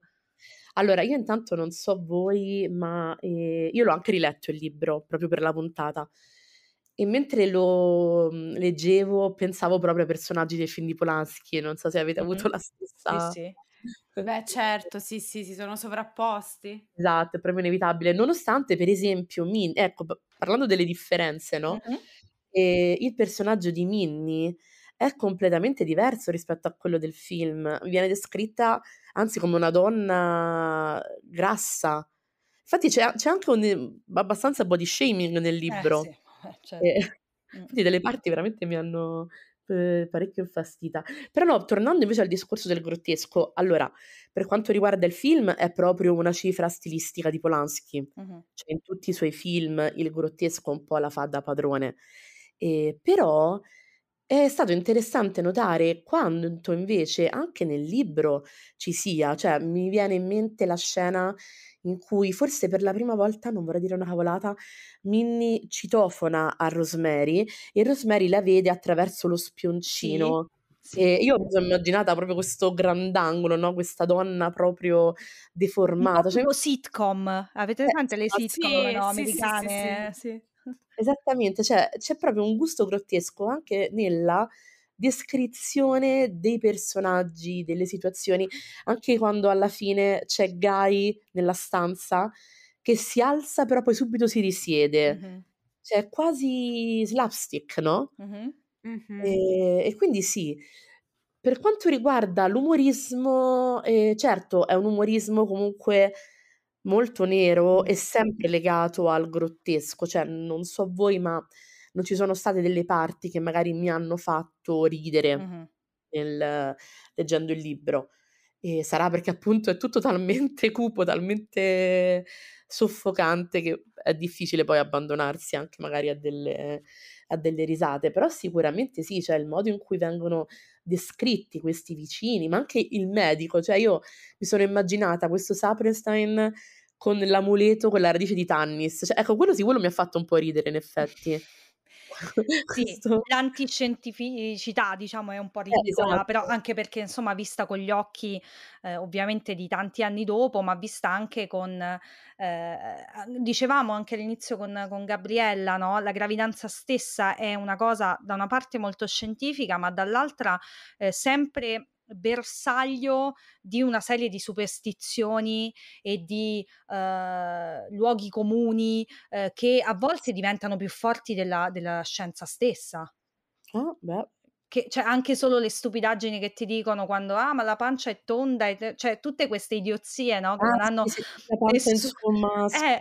Allora, io intanto non so voi, ma eh, io l'ho anche riletto il libro proprio per la puntata. E mentre lo mhmm, leggevo pensavo proprio ai personaggi dei film di Polanski, non so se avete mm-hmm. avuto la stessa... Sì, sì. Beh, certo, sì, sì, si sono sovrapposti. Esatto, è proprio inevitabile. Nonostante, per esempio, Min... ecco, parlando delle differenze, no? Mm-hmm. Eh, il personaggio di Minnie è completamente diverso rispetto a quello del film. Viene descritta anzi come una donna grassa. Infatti c'è, c'è anche un, ehm, abbastanza body shaming nel eh, libro. Eh sì, certo. e, eh, quindi mm. delle parti veramente mi hanno eh, parecchio infastita. Però no, tornando invece al discorso del grottesco, allora, per quanto riguarda il film, è proprio una cifra stilistica di Polanski. Uh-huh. Cioè in tutti i suoi film il grottesco un po' la fa da padrone. Eh, però è stato interessante notare quanto invece anche nel libro ci sia, cioè mi viene in mente la scena in cui forse per la prima volta, non vorrei dire una cavolata, Minnie citofona a Rosemary e Rosemary la vede attraverso lo spioncino. Sì. E io mi sono immaginata proprio questo grandangolo, no? Questa donna proprio Un po' deformata. Cioè, tipo sitcom, avete eh, presente le ah, sitcom, Sì, no, sì, sì, sì, sì, sì. Esattamente, cioè c'è proprio un gusto grottesco anche nella descrizione dei personaggi, delle situazioni, anche quando alla fine c'è Guy nella stanza che si alza però poi subito si risiede. Mm-hmm. Cioè quasi slapstick, no? Mm-hmm. E, e quindi sì, per quanto riguarda l'umorismo, eh, certo è un umorismo comunque Molto nero e sempre legato al grottesco, cioè non so voi, ma non ci sono state delle parti che magari mi hanno fatto ridere Mh-mh. nel leggendo il libro. E sarà perché appunto è tutto talmente [laughs] cupo, talmente soffocante che è difficile poi abbandonarsi anche magari a delle a delle risate, però sicuramente sì, cioè il modo in cui vengono descritti questi vicini, ma anche il medico, cioè io mi sono immaginata questo Saprenstein con l'amuleto con la radice di Tannis, cioè, ecco quello sicuro mi ha fatto un po' ridere in effetti. [laughs] sì, l'antiscientificità diciamo è un po' ridicola, eh, esatto. però anche perché insomma vista con gli occhi eh, ovviamente di tanti anni dopo, ma vista anche con, eh, eh, dicevamo anche all'inizio con, con Gabriella, no? la gravidanza stessa è una cosa da una parte molto scientifica, ma dall'altra eh, sempre bersaglio di una serie di superstizioni e di eh, luoghi comuni eh, che a volte diventano più forti della, della scienza stessa. Oh, beh, che, cioè, anche solo le stupidaggini che ti dicono quando ah ma la pancia è tonda cioè tutte queste idiozie no che ah, non hanno sì, nessun... eh,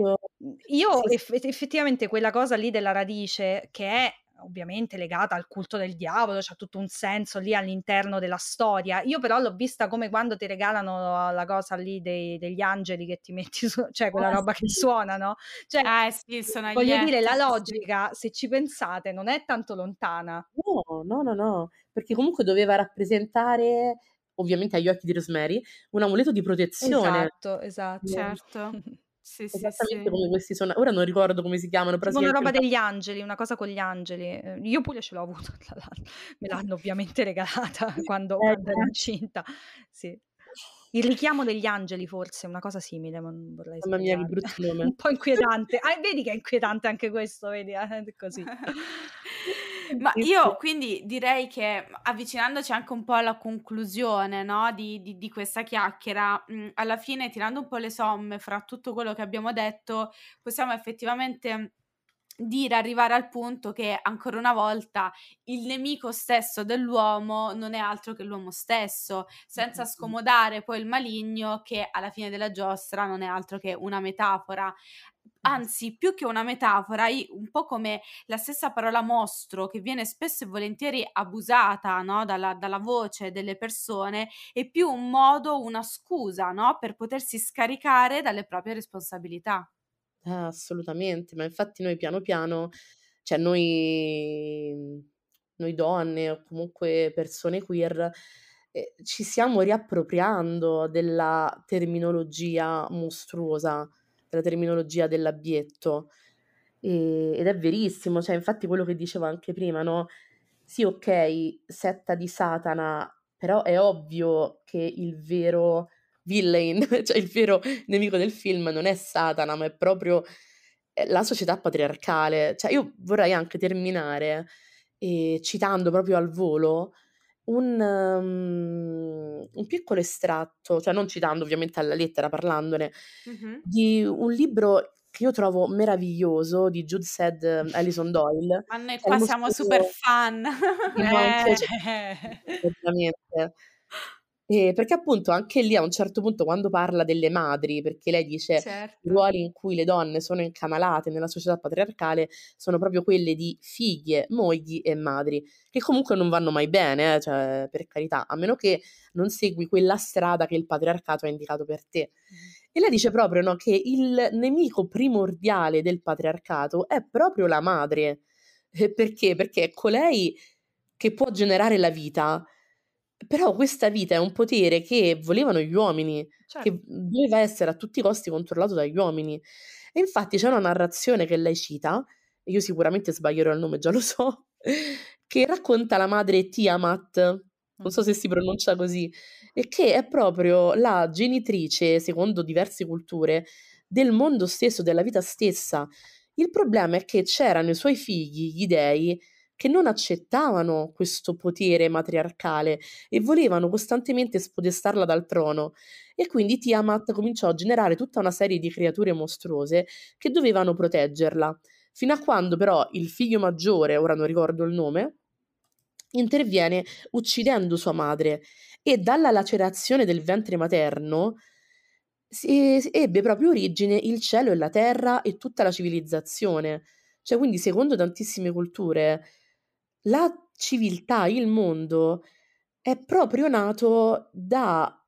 io eff- effettivamente quella cosa lì della radice che è ovviamente legata al culto del diavolo, c'è tutto un senso lì all'interno della storia. Io però l'ho vista come quando ti regalano la cosa lì dei, degli angeli che ti metti su, [laughs] cioè quella ah, roba sì. che suona, no? Cioè, eh, sì, sono voglio lieto, dire, la logica, se ci pensate, non è tanto lontana. No, no, no, no, perché comunque doveva rappresentare ovviamente agli occhi di Rosemary, un amuleto di protezione. Esatto, esatto. Certo. [laughs] Sì, Esattamente sì. come questi sono. Ora non ricordo come si chiamano. Però una roba degli [laughs] angeli, una cosa con gli angeli. Ehm, io pure ce l'ho avuto, [laughs] me l'hanno ovviamente regalata quando, eh, quando ero eh. incinta. Sì. Il richiamo degli angeli, forse, una cosa simile, ma non vorrei Mamma mia, che brutto [laughs] nome. Un po' inquietante. Ah, vedi che è inquietante anche questo, vedi, eh? così. Ma io quindi direi che mhmm, avvicinandoci anche un po' alla conclusione no, di, di, di, questa chiacchiera, mh, mhmm, alla fine tirando un po' le somme fra tutto quello che abbiamo detto, possiamo effettivamente dire, arrivare al punto che ancora una volta il nemico stesso dell'uomo non è altro che l'uomo stesso, senza scomodare poi il maligno che alla fine della giostra non è altro che una metafora anzi, più che una metafora, un po' come la stessa parola mostro che viene spesso e volentieri abusata no? dalla, dalla, voce delle persone, è più un modo, una scusa no? per potersi scaricare dalle proprie responsabilità. Ah, assolutamente, ma infatti noi piano piano, cioè noi, noi donne o comunque persone queer, eh, ci stiamo riappropriando della terminologia mostruosa la terminologia dell'abietto. E, ed è verissimo, cioè infatti quello che dicevo anche prima, no? Sì, ok, setta di Satana, però è ovvio che il vero villain, [laughs] cioè il vero nemico del film non è Satana, ma è proprio eh, la società patriarcale. Cioè io vorrei anche terminare eh, citando proprio al volo un, um, un, piccolo estratto, cioè non citando ovviamente alla lettera, parlandone, mm-hmm. di un libro che io trovo meraviglioso di Jude Said ehm, Alison Doyle. Ma noi qua siamo super fan. No, [laughs] eh. cioè, eh, perché appunto anche lì a un certo punto quando parla delle madri, perché lei dice certo. i ruoli in cui le donne sono incanalate nella società patriarcale sono proprio quelle di figlie, mogli e madri, che comunque non vanno mai bene, eh, cioè, per carità, a meno che non segui quella strada che il patriarcato ha indicato per te. E lei dice proprio no, che il nemico primordiale del patriarcato è proprio la madre. Eh, perché? Perché è colei che può generare la vita però questa vita è un potere che volevano gli uomini, certo. che doveva essere a tutti i costi controllato dagli uomini. E infatti c'è una narrazione che lei cita, e io sicuramente sbaglierò il nome, già lo so, [laughs] che racconta la madre Tiamat, non so se si pronuncia così, e che è proprio la genitrice, secondo diverse culture, del mondo stesso, della vita stessa. Il problema è che c'erano i suoi figli, gli dei, che non accettavano questo potere matriarcale e volevano costantemente spodestarla dal trono. E quindi Tiamat cominciò a generare tutta una serie di creature mostruose che dovevano proteggerla, fino a quando però il figlio maggiore, ora non ricordo il nome, interviene uccidendo sua madre e dalla lacerazione del ventre materno ebbe proprio origine il cielo e la terra e tutta la civilizzazione. Cioè, quindi, secondo tantissime culture, la civiltà, il mondo è proprio nato da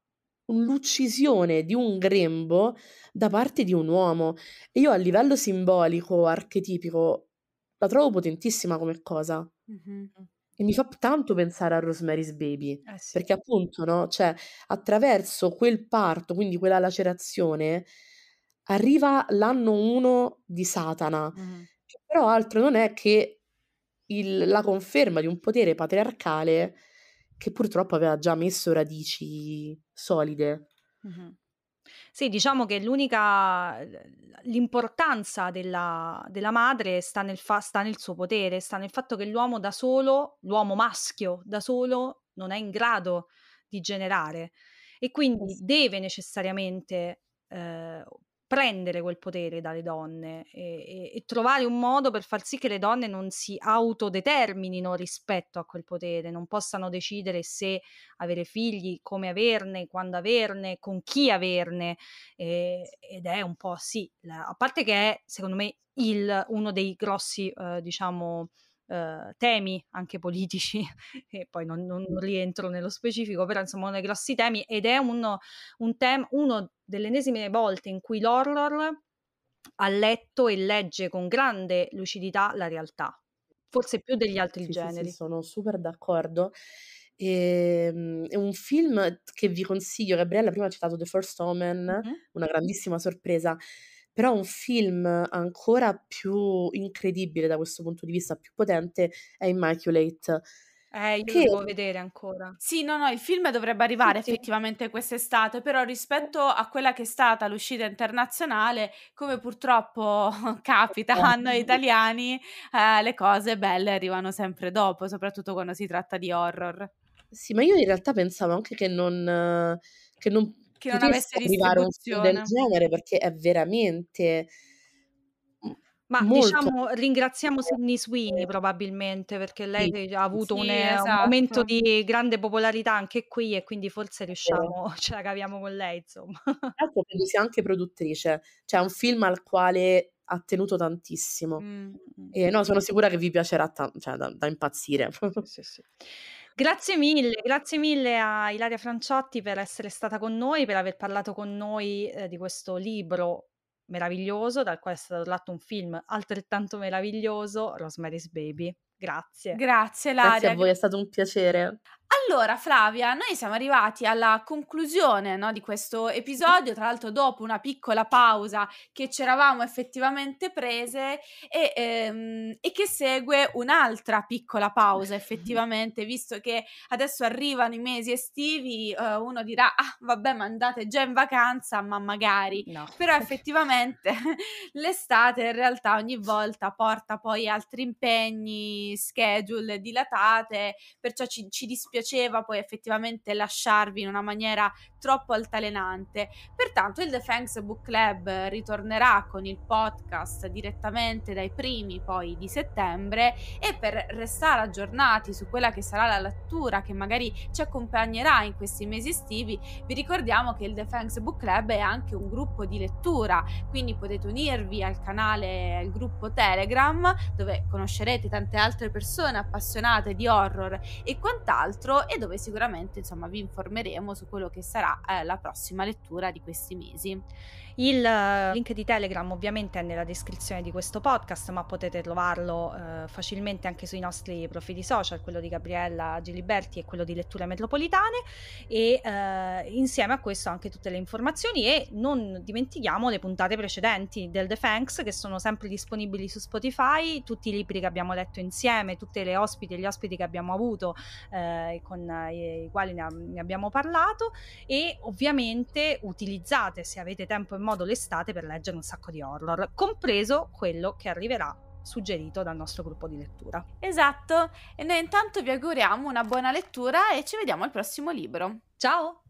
l'uccisione di un grembo da parte di un uomo. E io a livello simbolico, archetipico, la trovo potentissima come cosa. Mm-hmm. E mi fa tanto pensare a Rosemary's Baby, eh sì. perché appunto, no? Cioè, attraverso quel parto, quindi quella lacerazione, arriva l'anno 1 di Satana, mm. che però altro non è che il, la conferma di un potere patriarcale che purtroppo aveva già messo radici solide. Mm-hmm. Sì, diciamo che l'unica l'importanza della, della madre sta nel, fa, sta nel, suo potere, sta nel fatto che l'uomo da solo, l'uomo maschio da solo, non è in grado di generare e quindi deve necessariamente eh, prendere quel potere dalle donne e, e, e, trovare un modo per far sì che le donne non si autodeterminino rispetto a quel potere, non possano decidere se avere figli, come averne, quando averne, con chi averne. E, eh, ed è un po' sì, la, a parte che è secondo me il, uno dei grossi, eh, diciamo, eh, temi anche politici, [laughs] e poi non, non, rientro nello specifico, però insomma uno dei grossi temi ed è uno, un tem- uno delle ennesime volte in cui l'horror ha letto e legge con grande lucidità la realtà, forse più degli altri sì, generi. Sì, sì, sono super d'accordo. E, ehm, è un film che vi consiglio, Gabriella prima ha citato The First Omen, mm-hmm. una grandissima sorpresa però un film ancora più incredibile da questo punto di vista, più potente, è Immaculate. Eh, io che... devo vedere ancora. Sì, no, no, il film dovrebbe arrivare sì, effettivamente quest'estate, però rispetto a quella che è stata l'uscita internazionale, come purtroppo [laughs] capita a noi esatto. italiani, eh, le cose belle arrivano sempre dopo, soprattutto quando si tratta di horror. Sì, ma io in realtà pensavo anche che non, che non che non avesse arrivare un film del genere perché è veramente mm, ma molto... diciamo ringraziamo Sidney [laughs] Sweeney probabilmente perché lei sì, ha avuto sì, un, eh, esatto. un, momento esatto. di grande popolarità anche qui e quindi forse riusciamo, eh. [laughs] ce la caviamo con lei insomma. Ecco, credo sia anche produttrice, cioè un film al quale ha tenuto tantissimo mm. mm e no, mm. sono sicura che vi piacerà t- cioè, da, da impazzire. Sì, sì. Grazie mille, grazie mille a Ilaria Franciotti per essere stata con noi, per aver parlato con noi eh, di questo libro meraviglioso, dal quale è stato tratto un film altrettanto meraviglioso, Rosemary's Baby. Grazie. Grazie Ilaria. Grazie a voi, è stato un piacere. Allora, Flavia, noi siamo arrivati alla conclusione, no, di questo episodio, tra l'altro dopo una piccola pausa che ci eravamo effettivamente prese e, ehm, e che segue un'altra piccola pausa [laughs] effettivamente, visto che adesso arrivano i mesi estivi, eh, uno dirà, ah vabbè, ma andate già in vacanza, ma magari. No. Però effettivamente [laughs] l'estate in realtà ogni volta porta poi altri impegni, schedule dilatate, perciò ci, ci dispiace piaceva poi effettivamente lasciarvi in una maniera troppo altalenante. Pertanto il The Fangs Book Club ritornerà con il podcast direttamente dai primi poi di settembre e per restare aggiornati su quella che sarà la lettura che magari ci accompagnerà in questi mesi estivi, vi ricordiamo che il The Fangs Book Club è anche un gruppo di lettura, quindi potete unirvi al canale, al gruppo Telegram dove conoscerete tante altre persone appassionate di horror e quant'altro e dove sicuramente insomma vi informeremo su quello che sarà eh, la prossima lettura di questi mesi. Il eh, link di Telegram ovviamente è nella descrizione di questo podcast, ma potete trovarlo eh, facilmente anche sui nostri profili social, quello di Gabriella Giliberti e quello di Letture Metropolitane e eh, insieme a questo anche tutte le informazioni e non dimentichiamo le puntate precedenti del The Thanks che sono sempre disponibili su Spotify, tutti i libri che abbiamo letto insieme, tutte le ospiti e gli ospiti che abbiamo avuto eh, con i, eh, i quali ne, ne abbiamo parlato e ovviamente utilizzate se avete tempo e modo l'estate per leggere un sacco di horror, compreso quello che arriverà suggerito dal nostro gruppo di lettura. Esatto, e noi intanto vi auguriamo una buona lettura e ci vediamo al prossimo libro. Ciao!